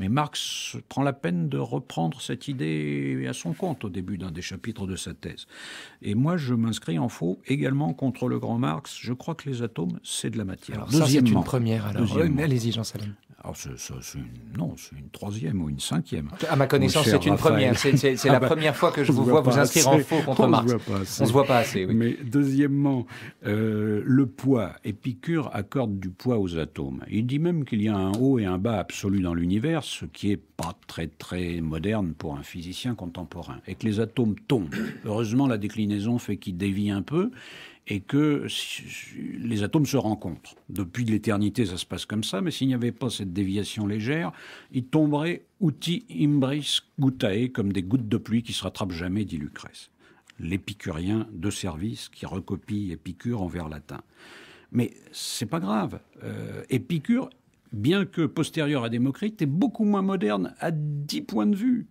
Mais Marx prend la peine de reprendre cette idée à son compte au début d'un des chapitres de sa thèse. Et moi, je m'inscris en faux également contre le grand Marx. Je crois que les atomes, c'est de la matière. Alors, ça, c'est une première. Alors, allez-y, Jean Salem. Alors, ah, non, c'est une troisième ou une cinquième. À ma connaissance, c'est une première. C'est ah la bah, première fois que je vous vois, vous inscrire en faux contre on Marx. Se voit pas on se voit pas assez. Oui. Mais deuxièmement, euh, le poids. Épicure accorde du poids aux atomes. Il dit même qu'il y a un haut et un bas absolu dans l'univers, ce qui n'est pas très très moderne pour un physicien contemporain, et que les atomes tombent. Heureusement, la déclinaison fait qu'ils dévient un peu, et que les atomes se rencontrent. Depuis l'éternité, ça se passe comme ça, mais s'il n'y avait pas cette déviation légère, ils tomberaient uti imbris guttae, comme des gouttes de pluie qui se rattrapent jamais, dit Lucrèce, l'épicurien de service qui recopie Épicure en vers latin. Mais c'est pas grave. Euh, Épicure, bien que postérieur à Démocrite, est beaucoup moins moderne à dix points de vue.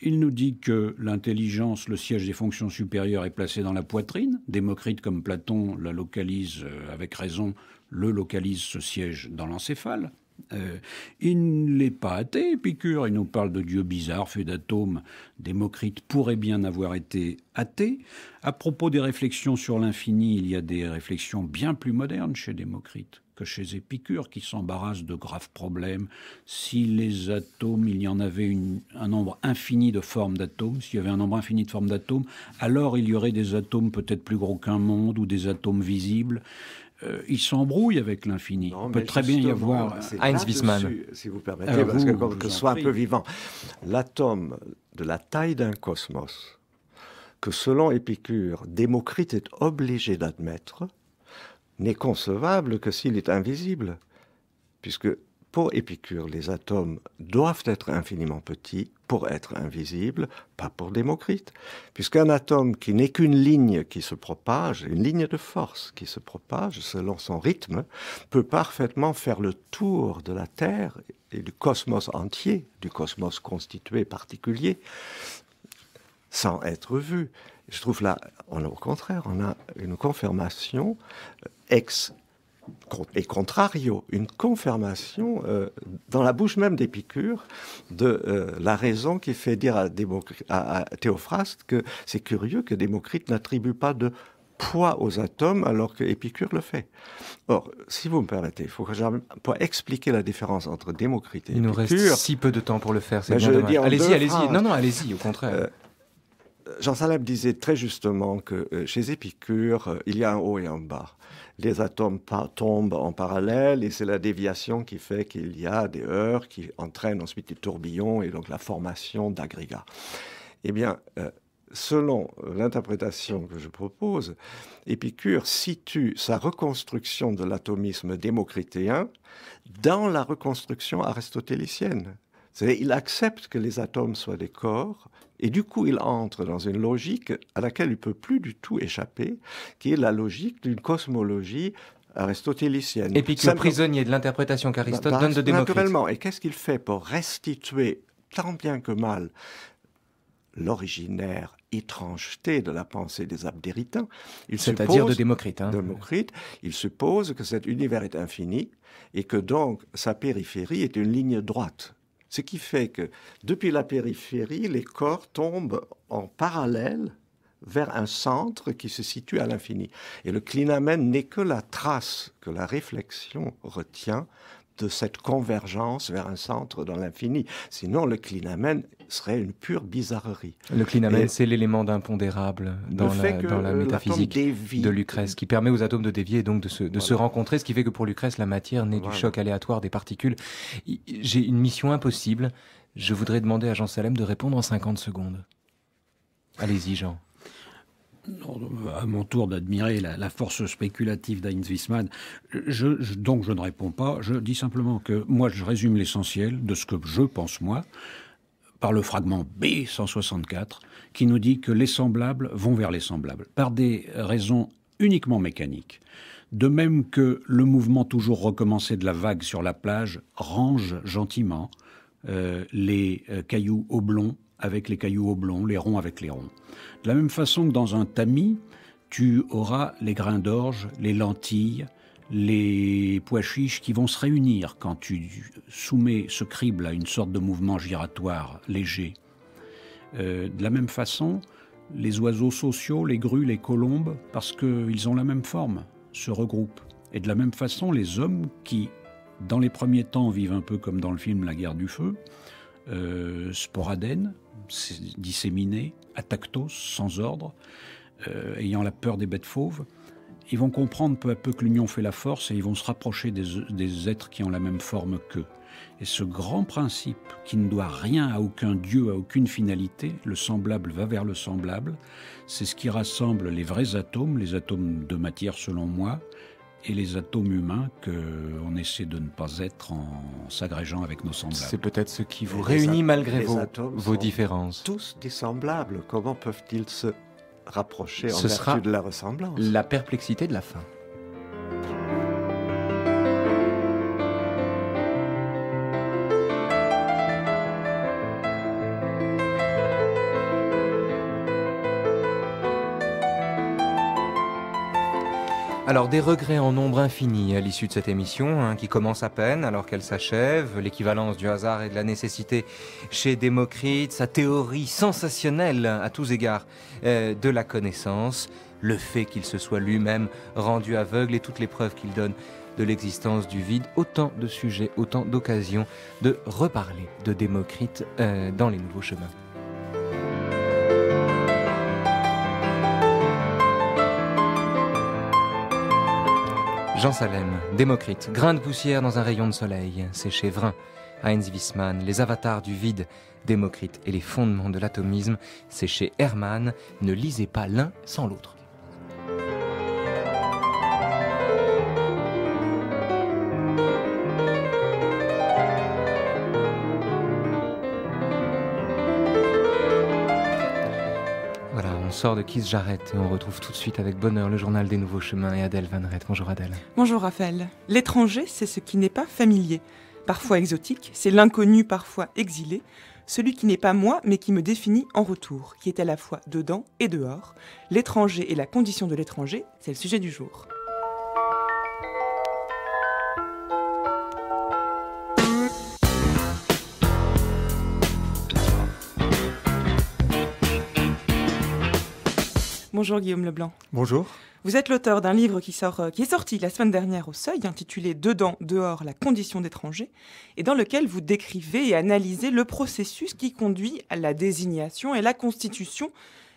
Il nous dit que l'intelligence, le siège des fonctions supérieures, est placé dans la poitrine. Démocrite, comme Platon, la localise euh, avec raison, le localise ce siège dans l'encéphale. Euh, il il l'est pas athée, Épicure, il nous parle de dieux bizarres, faits d'atomes. Démocrite pourrait bien avoir été athée. À propos des réflexions sur l'infini, il y a des réflexions bien plus modernes chez Démocrite que chez Épicure, qui s'embarrasse de graves problèmes. Si les atomes, il y en avait un nombre infini de formes d'atomes, s'il y avait un nombre infini de formes d'atomes, alors il y aurait des atomes peut-être plus gros qu'un monde ou des atomes visibles. Euh, il s'embrouille avec l'infini. Il peut très bien y avoir Heinz Wiesmann. Si vous permettez, parce que quand je un peu vivant, l'atome de la taille d'un cosmos, que selon Épicure, Démocrite est obligé d'admettre, n'est concevable que s'il est invisible, puisque pour Épicure, les atomes doivent être infiniment petits pour être invisibles, pas pour Démocrite, puisqu'un atome qui n'est qu'une ligne qui se propage, une ligne de force qui se propage selon son rythme, peut parfaitement faire le tour de la Terre et du cosmos entier, du cosmos constitué particulier, sans être vu. Je trouve là, au contraire, on a une confirmation euh, ex et contrario, une confirmation euh, dans la bouche même d'Épicure de euh, la raison qui fait dire à, Théophraste que c'est curieux que Démocrite n'attribue pas de poids aux atomes alors que le fait. Or, si vous me permettez, il faut que je pour expliquer la différence entre Démocrite et Épicure. Il nous reste si peu de temps pour le faire, c'est Allez-y, allez-y. Non, non, allez-y, au contraire. Euh, Jean Salab disait très justement que chez Épicure, il y a un haut et un bas les atomes tombent en parallèle et c'est la déviation qui fait qu'il y a des heures qui entraînent ensuite des tourbillons et donc la formation d'agrégats. Eh bien, euh, selon l'interprétation que je propose, Épicure situe sa reconstruction de l'atomisme démocritéen dans la reconstruction aristotélicienne il accepte que les atomes soient des corps, et du coup il entre dans une logique à laquelle il ne peut plus du tout échapper, qui est la logique d'une cosmologie aristotélicienne. Et puis est prisonnier de l'interprétation qu'Aristote bah, donne de bah, Démocrite. Naturellement, et qu'est-ce qu'il fait pour restituer tant bien que mal l'originaire étrangeté de la pensée des abdéritains C'est-à-dire de Démocrite. Hein. Démocrite, il suppose que cet univers est infini et que donc sa périphérie est une ligne droite ce qui fait que depuis la périphérie, les corps tombent en parallèle vers un centre qui se situe à l'infini. Et le clinamen n'est que la trace que la réflexion retient de cette convergence vers un centre dans l'infini. Sinon, le clinamen serait une pure bizarrerie. Le clinamen, c'est l'élément d'impondérable dans, la, euh, métaphysique de Lucrèce, qui permet aux atomes de dévier et donc de, se, rencontrer, ce qui fait que pour Lucrèce, la matière naît du choc aléatoire des particules. J'ai une mission impossible. Je voudrais demander à Jean Salem de répondre en 50 secondes. Allez-y, Jean. à mon tour d'admirer la, force spéculative d'Heinz Wiesmann. donc je ne réponds pas. Je dis simplement que moi je résume l'essentiel de ce que je pense moi par le fragment B164 qui nous dit que les semblables vont vers les semblables, par des raisons uniquement mécaniques. De même que le mouvement toujours recommencé de la vague sur la plage range gentiment euh, les euh, cailloux oblongs avec les cailloux oblongs, les ronds avec les ronds. De la même façon que dans un tamis, tu auras les grains d'orge, les lentilles, les pois chiches qui vont se réunir quand tu soumets ce crible à une sorte de mouvement giratoire léger. Euh, de la même façon, les oiseaux sociaux, les grues, les colombes, parce qu'ils ont la même forme, se regroupent. Et de la même façon, les hommes qui, dans les premiers temps, vivent un peu comme dans le film La guerre du feu, euh, sporadènes, disséminés, atactos, sans ordre, euh, ayant la peur des bêtes fauves, ils vont comprendre peu à peu que l'union fait la force et ils vont se rapprocher des, êtres qui ont la même forme qu'eux. Et ce grand principe qui ne doit rien à aucun Dieu, à aucune finalité, le semblable va vers le semblable, c'est ce qui rassemble les vrais atomes, les atomes de matière selon moi, et les atomes humains qu'on essaie de ne pas être en s'agrégeant avec nos semblables. C'est peut-être ce qui vous réunit malgré vos, vos différences. Tous des semblables, comment peuvent-ils se rapprocher en Ce vertu de la ressemblance. La perplexité de la fin. Alors des regrets en nombre infini à l'issue de cette émission, hein, qui commence à peine alors qu'elle s'achève, l'équivalence du hasard et de la nécessité chez Démocrite, sa théorie sensationnelle à tous égards euh, de la connaissance, le fait qu'il se soit lui-même rendu aveugle et toutes les preuves qu'il donne de l'existence du vide, autant de sujets, autant d'occasions de reparler de Démocrite euh, dans les nouveaux chemins. Jean Salem, Démocrite, grain de poussière dans un rayon de soleil, c'est chez Vrin, Heinz Wiesmann, les avatars du vide, Démocrite et les fondements de l'atomisme, c'est chez Hermann, ne lisez pas l'un sans l'autre. sort de Kiss J'arrête et on retrouve tout de suite avec bonheur le journal des nouveaux chemins et Adèle Van Bonjour Adèle. Bonjour Raphaël. L'étranger, c'est ce qui n'est pas familier, parfois exotique, c'est l'inconnu parfois exilé, celui qui n'est pas moi mais qui me définit en retour, qui est à la fois dedans et dehors. L'étranger et la condition de l'étranger, c'est le sujet du jour. Bonjour Guillaume Leblanc. Bonjour. Vous êtes l'auteur d'un livre qui, sort, euh, qui est sorti la semaine dernière au Seuil, intitulé Dedans, dehors, la condition d'étranger, et dans lequel vous décrivez et analysez le processus qui conduit à la désignation et la constitution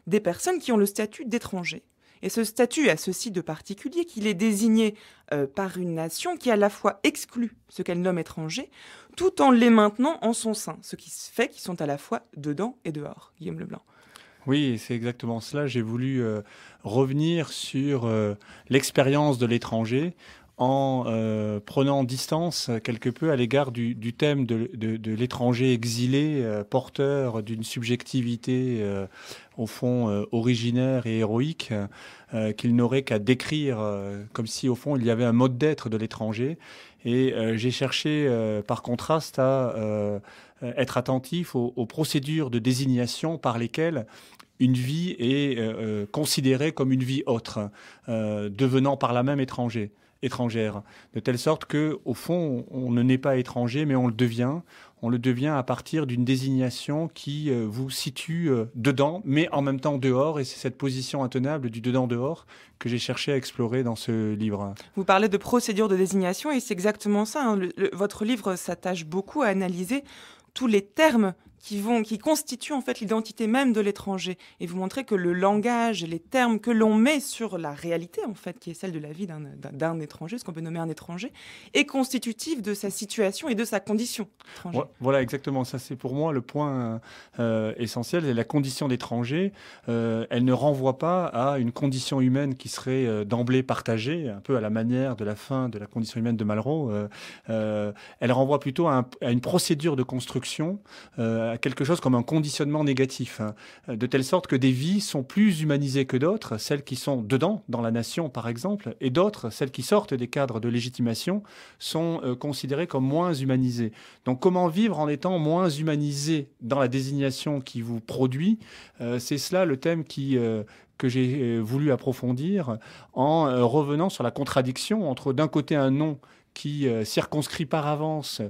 des personnes qui ont le statut d'étranger. Et ce statut a ceci de particulier qu'il est désigné euh, par une nation qui à la fois exclut ce qu'elle nomme étranger, tout en les maintenant en son sein, ce qui fait qu'ils sont à la fois dedans et dehors, Guillaume Leblanc. Oui, c'est exactement cela. J'ai voulu euh, revenir sur euh, l'expérience de l'étranger en euh, prenant distance quelque peu à l'égard du, thème de, l'étranger exilé, porteur d'une subjectivité au fond originaire et héroïque, qu'il n'aurait qu'à décrire, comme si au fond il y avait un mode d'être de l'étranger. Et j'ai cherché, par contraste, à être attentif aux, procédures de désignation par lesquelles une vie est euh, euh, considérée comme une vie autre, euh, devenant par la même étranger, étrangère. De telle sorte que, au fond, on ne n'est pas étranger, mais on le devient. On le devient à partir d'une désignation qui vous situe dedans, mais en même temps dehors. Et c'est cette position intenable du dedans-dehors que j'ai cherché à explorer dans ce livre. Vous parlez de procédure de désignation, et c'est exactement ça. Hein. votre livre s'attache beaucoup à analyser tous les termes qui, vont, qui constituent en fait l'identité même de l'étranger et vous montrer que le langage, les termes que l'on met sur la réalité en fait, qui est celle de la vie d'un étranger, ce qu'on peut nommer un étranger, est constitutif de sa situation et de sa condition. Voilà, exactement. Ça, c'est pour moi le point euh, essentiel. La condition d'étranger, euh, elle ne renvoie pas à une condition humaine qui serait euh, d'emblée partagée, un peu à la manière de la fin de la condition humaine de Malraux. elle renvoie plutôt à, une procédure de construction quelque chose comme un conditionnement négatif, hein. euh, de telle sorte que des vies sont plus humanisées que d'autres, celles qui sont dedans, dans la nation par exemple, et d'autres, celles qui sortent des cadres de légitimation, sont euh, considérées comme moins humanisées. Donc comment vivre en étant moins humanisé dans la désignation qui vous produit euh, C'est cela le thème qui, que j'ai voulu approfondir en revenant sur la contradiction entre d'un côté un nom qui circonscrit par avance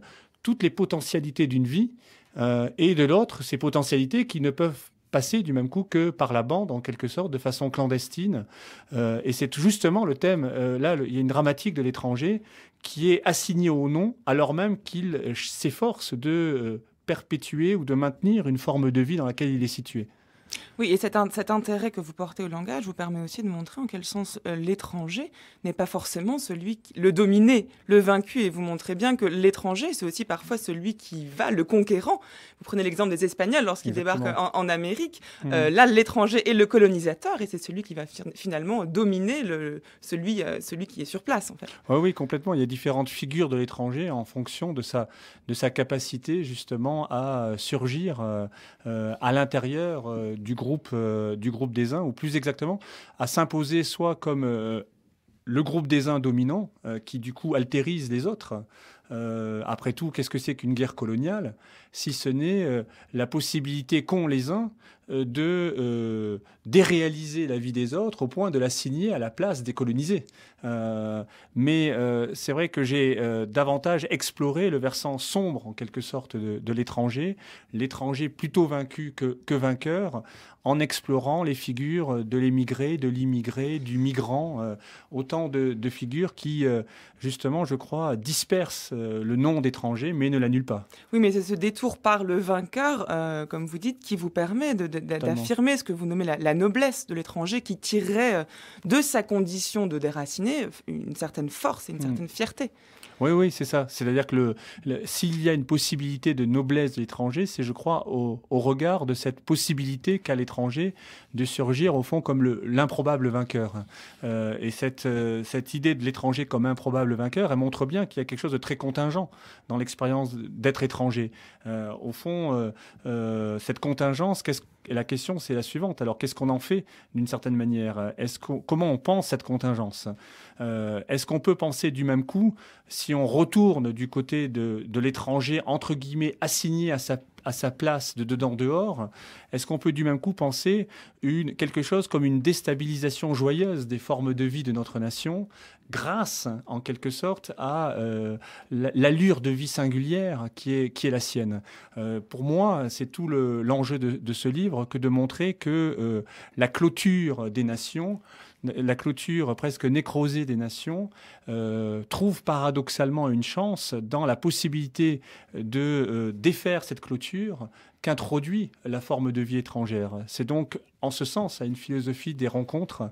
toutes les potentialités d'une vie euh, et de l'autre, ces potentialités qui ne peuvent passer du même coup que par la bande, en quelque sorte, de façon clandestine. Euh, et c'est justement le thème, euh, là, il y a une dramatique de l'étranger qui est assignée au nom, alors même qu'il s'efforce de perpétuer ou de maintenir une forme de vie dans laquelle il est situé. Oui, et cet, intérêt que vous portez au langage vous permet aussi de montrer en quel sens euh, l'étranger n'est pas forcément celui qui, le dominé, le vaincu, et vous montrez bien que l'étranger, c'est aussi parfois celui qui va, le conquérant. Vous prenez l'exemple des Espagnols lorsqu'ils débarquent en, Amérique. Mm. Euh, là, l'étranger est le colonisateur, et c'est celui qui va finalement dominer celui, euh, celui qui est sur place, en fait. oui, complètement. Il y a différentes figures de l'étranger en fonction de sa, de sa capacité justement à surgir à l'intérieur du, groupe, euh, du groupe des uns, ou plus exactement, à s'imposer soit comme euh, le groupe des uns dominant, euh, qui du coup altérise les autres. après tout, qu'est-ce que c'est qu'une guerre coloniale, si ce n'est la possibilité qu'ont les uns de déréaliser la vie des autres au point de la signer à la place des colonisés euh, mais euh, c'est vrai que j'ai euh, davantage exploré le versant sombre, en quelque sorte, de, l'étranger, l'étranger plutôt vaincu que, vainqueur, en explorant les figures de l'émigré, de l'immigré, du migrant, autant de, figures qui, justement, je crois, dispersent le nom d'étranger, mais ne l'annulent pas. Oui, mais c'est ce détour par le vainqueur, comme vous dites, qui vous permet d'affirmer ce que vous nommez la, la noblesse de l'étranger, qui tirerait de sa condition de déraciné une certaine force et une mm. certaine fierté. Oui, oui, c'est ça. C'est-à-dire que le, s'il y a une possibilité de noblesse de l'étranger, c'est, je crois, au, regard de cette possibilité qu'a l'étranger de surgir, au fond, comme l'improbable vainqueur. Euh, et cette, euh, cette idée de l'étranger comme improbable vainqueur, elle montre bien qu'il y a quelque chose de très contingent dans l'expérience d'être étranger. Euh, au fond, cette contingence, qu'est-ce la question, c'est la suivante. Alors, qu'est-ce qu'on en fait d'une certaine manière Comment on pense cette contingence euh, Est-ce qu'on peut penser du même coup si on retourne du côté de, de l'étranger, entre guillemets, assigné à sa à sa place de dedans-dehors, est-ce qu'on peut du même coup penser une, quelque chose comme une déstabilisation joyeuse des formes de vie de notre nation grâce en quelque sorte à euh, l'allure de vie singulière qui est, qui est la sienne euh, Pour moi, c'est tout l'enjeu de, ce livre que de montrer que euh, la clôture des nations la clôture presque nécrosée des nations, euh, trouve paradoxalement une chance dans la possibilité de euh, défaire cette clôture qu'introduit la forme de vie étrangère. C'est donc en ce sens à une philosophie des rencontres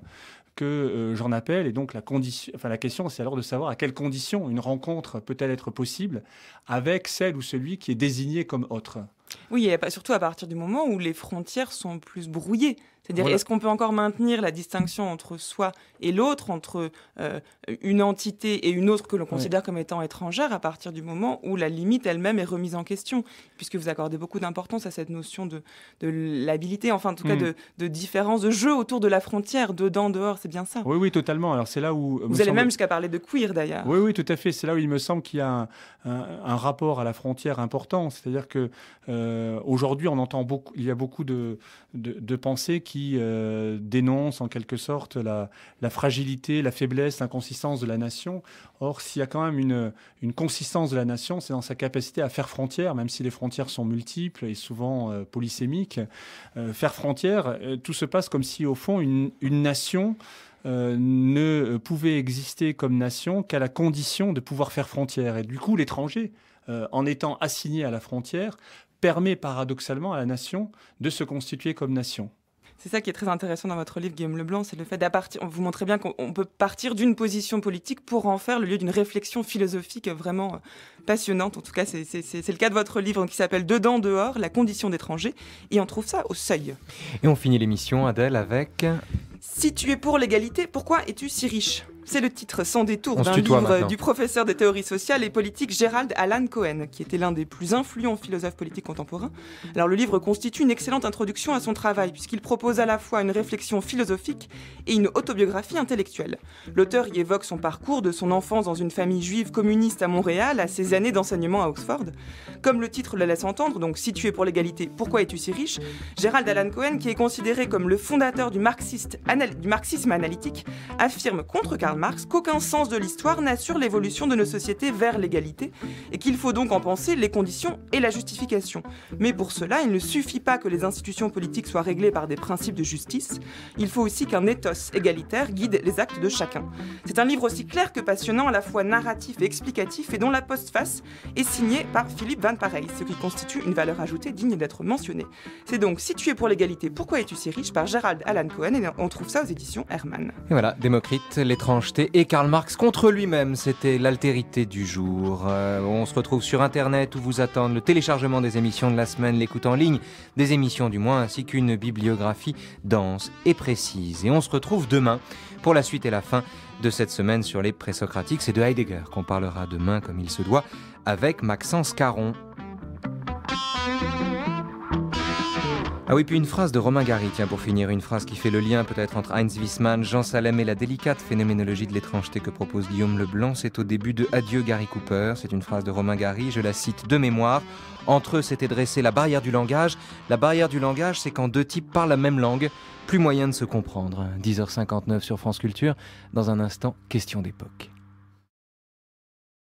que euh, j'en appelle. Et donc la, la question, c'est alors de savoir à quelles conditions une rencontre peut-elle être possible avec celle ou celui qui est désigné comme autre. Oui, et surtout à partir du moment où les frontières sont plus brouillées est-ce qu'on peut encore maintenir la distinction entre soi et l'autre, entre euh, une entité et une autre que l'on considère comme étant étrangère, à partir du moment où la limite elle-même est remise en question, puisque vous accordez beaucoup d'importance à cette notion de, de l'habilité, enfin en tout cas mm. de, différence de jeu autour de la frontière, dedans, dehors, c'est bien ça. Oui, oui, totalement. Alors c'est là où... Vous allez même jusqu'à parler de queer d'ailleurs. Oui, oui, tout à fait. C'est là où il me semble qu'il y a un, rapport à la frontière important. C'est-à-dire que euh, aujourd'hui, on entend beaucoup, il y a beaucoup de pensées qui euh, dénonce en quelque sorte la, fragilité, la faiblesse, l'inconsistance de la nation. Or, s'il y a quand même une, consistance de la nation, c'est dans sa capacité à faire frontière, même si les frontières sont multiples et souvent euh, polysémiques. Euh, faire frontière, tout se passe comme si, au fond, une, nation... ne pouvait exister comme nation qu'à la condition de pouvoir faire frontière. Et du coup, l'étranger, en étant assigné à la frontière, permet paradoxalement à la nation de se constituer comme nation c'est ça qui est très intéressant dans votre livre, Guillaume Leblanc, c'est le fait d'appartir. Vous montrez bien qu'on peut partir d'une position politique pour en faire le lieu d'une réflexion philosophique vraiment euh, passionnante. En tout cas, c'est le cas de votre livre qui s'appelle Dedans, dehors, la condition d'étranger. Et on trouve ça au seuil. Et on finit l'émission, Adèle, avec. Si tu es pour l'égalité, pourquoi es-tu si riche c'est le titre sans détour d'un livre du professeur des théories sociales et politiques Gérald Alan Cohen, qui était l'un des plus influents philosophes politiques contemporains. Alors le livre constitue une excellente introduction à son travail, puisqu'il propose à la fois une réflexion philosophique et une autobiographie intellectuelle. L'auteur y évoque son parcours de son enfance dans une famille juive communiste à Montréal à ses années d'enseignement à Oxford. Comme le titre le laisse entendre, donc situé pour l'égalité, pourquoi es-tu si riche Gérald Alan Cohen, qui est considéré comme le fondateur du, marxiste, du marxisme analytique, affirme contre Karl Marx qu'aucun sens de l'histoire n'assure l'évolution de nos sociétés vers l'égalité et qu'il faut donc en penser les conditions et la justification. Mais pour cela, il ne suffit pas que les institutions politiques soient réglées par des principes de justice, il faut aussi qu'un ethos égalitaire guide les actes de chacun. C'est un livre aussi clair que passionnant, à la fois narratif et explicatif, et dont la postface est signée par Philippe Van Pareil, ce qui constitue une valeur ajoutée digne d'être mentionnée. C'est donc Situé pour l'égalité, pourquoi es-tu si riche par Gérald Alan Cohen, et on trouve ça aux éditions Herman. Et voilà, Démocrite, l'étrange et Karl Marx contre lui-même. C'était l'altérité du jour. Euh, on se retrouve sur Internet où vous attendent le téléchargement des émissions de la semaine, l'écoute en ligne des émissions du mois, ainsi qu'une bibliographie dense et précise. Et on se retrouve demain pour la suite et la fin de cette semaine sur les présocratiques. C'est de Heidegger qu'on parlera demain comme il se doit avec Maxence Caron. Ah oui, puis une phrase de Romain Gary, tiens, pour finir, une phrase qui fait le lien peut-être entre Heinz Wiesmann, Jean Salem et la délicate phénoménologie de l'étrangeté que propose Guillaume Leblanc. C'est au début de Adieu Gary Cooper. C'est une phrase de Romain Gary, je la cite de mémoire. Entre eux s'était dressée la barrière du langage. La barrière du langage, c'est quand deux types parlent la même langue, plus moyen de se comprendre. 10h59 sur France Culture. Dans un instant, question d'époque.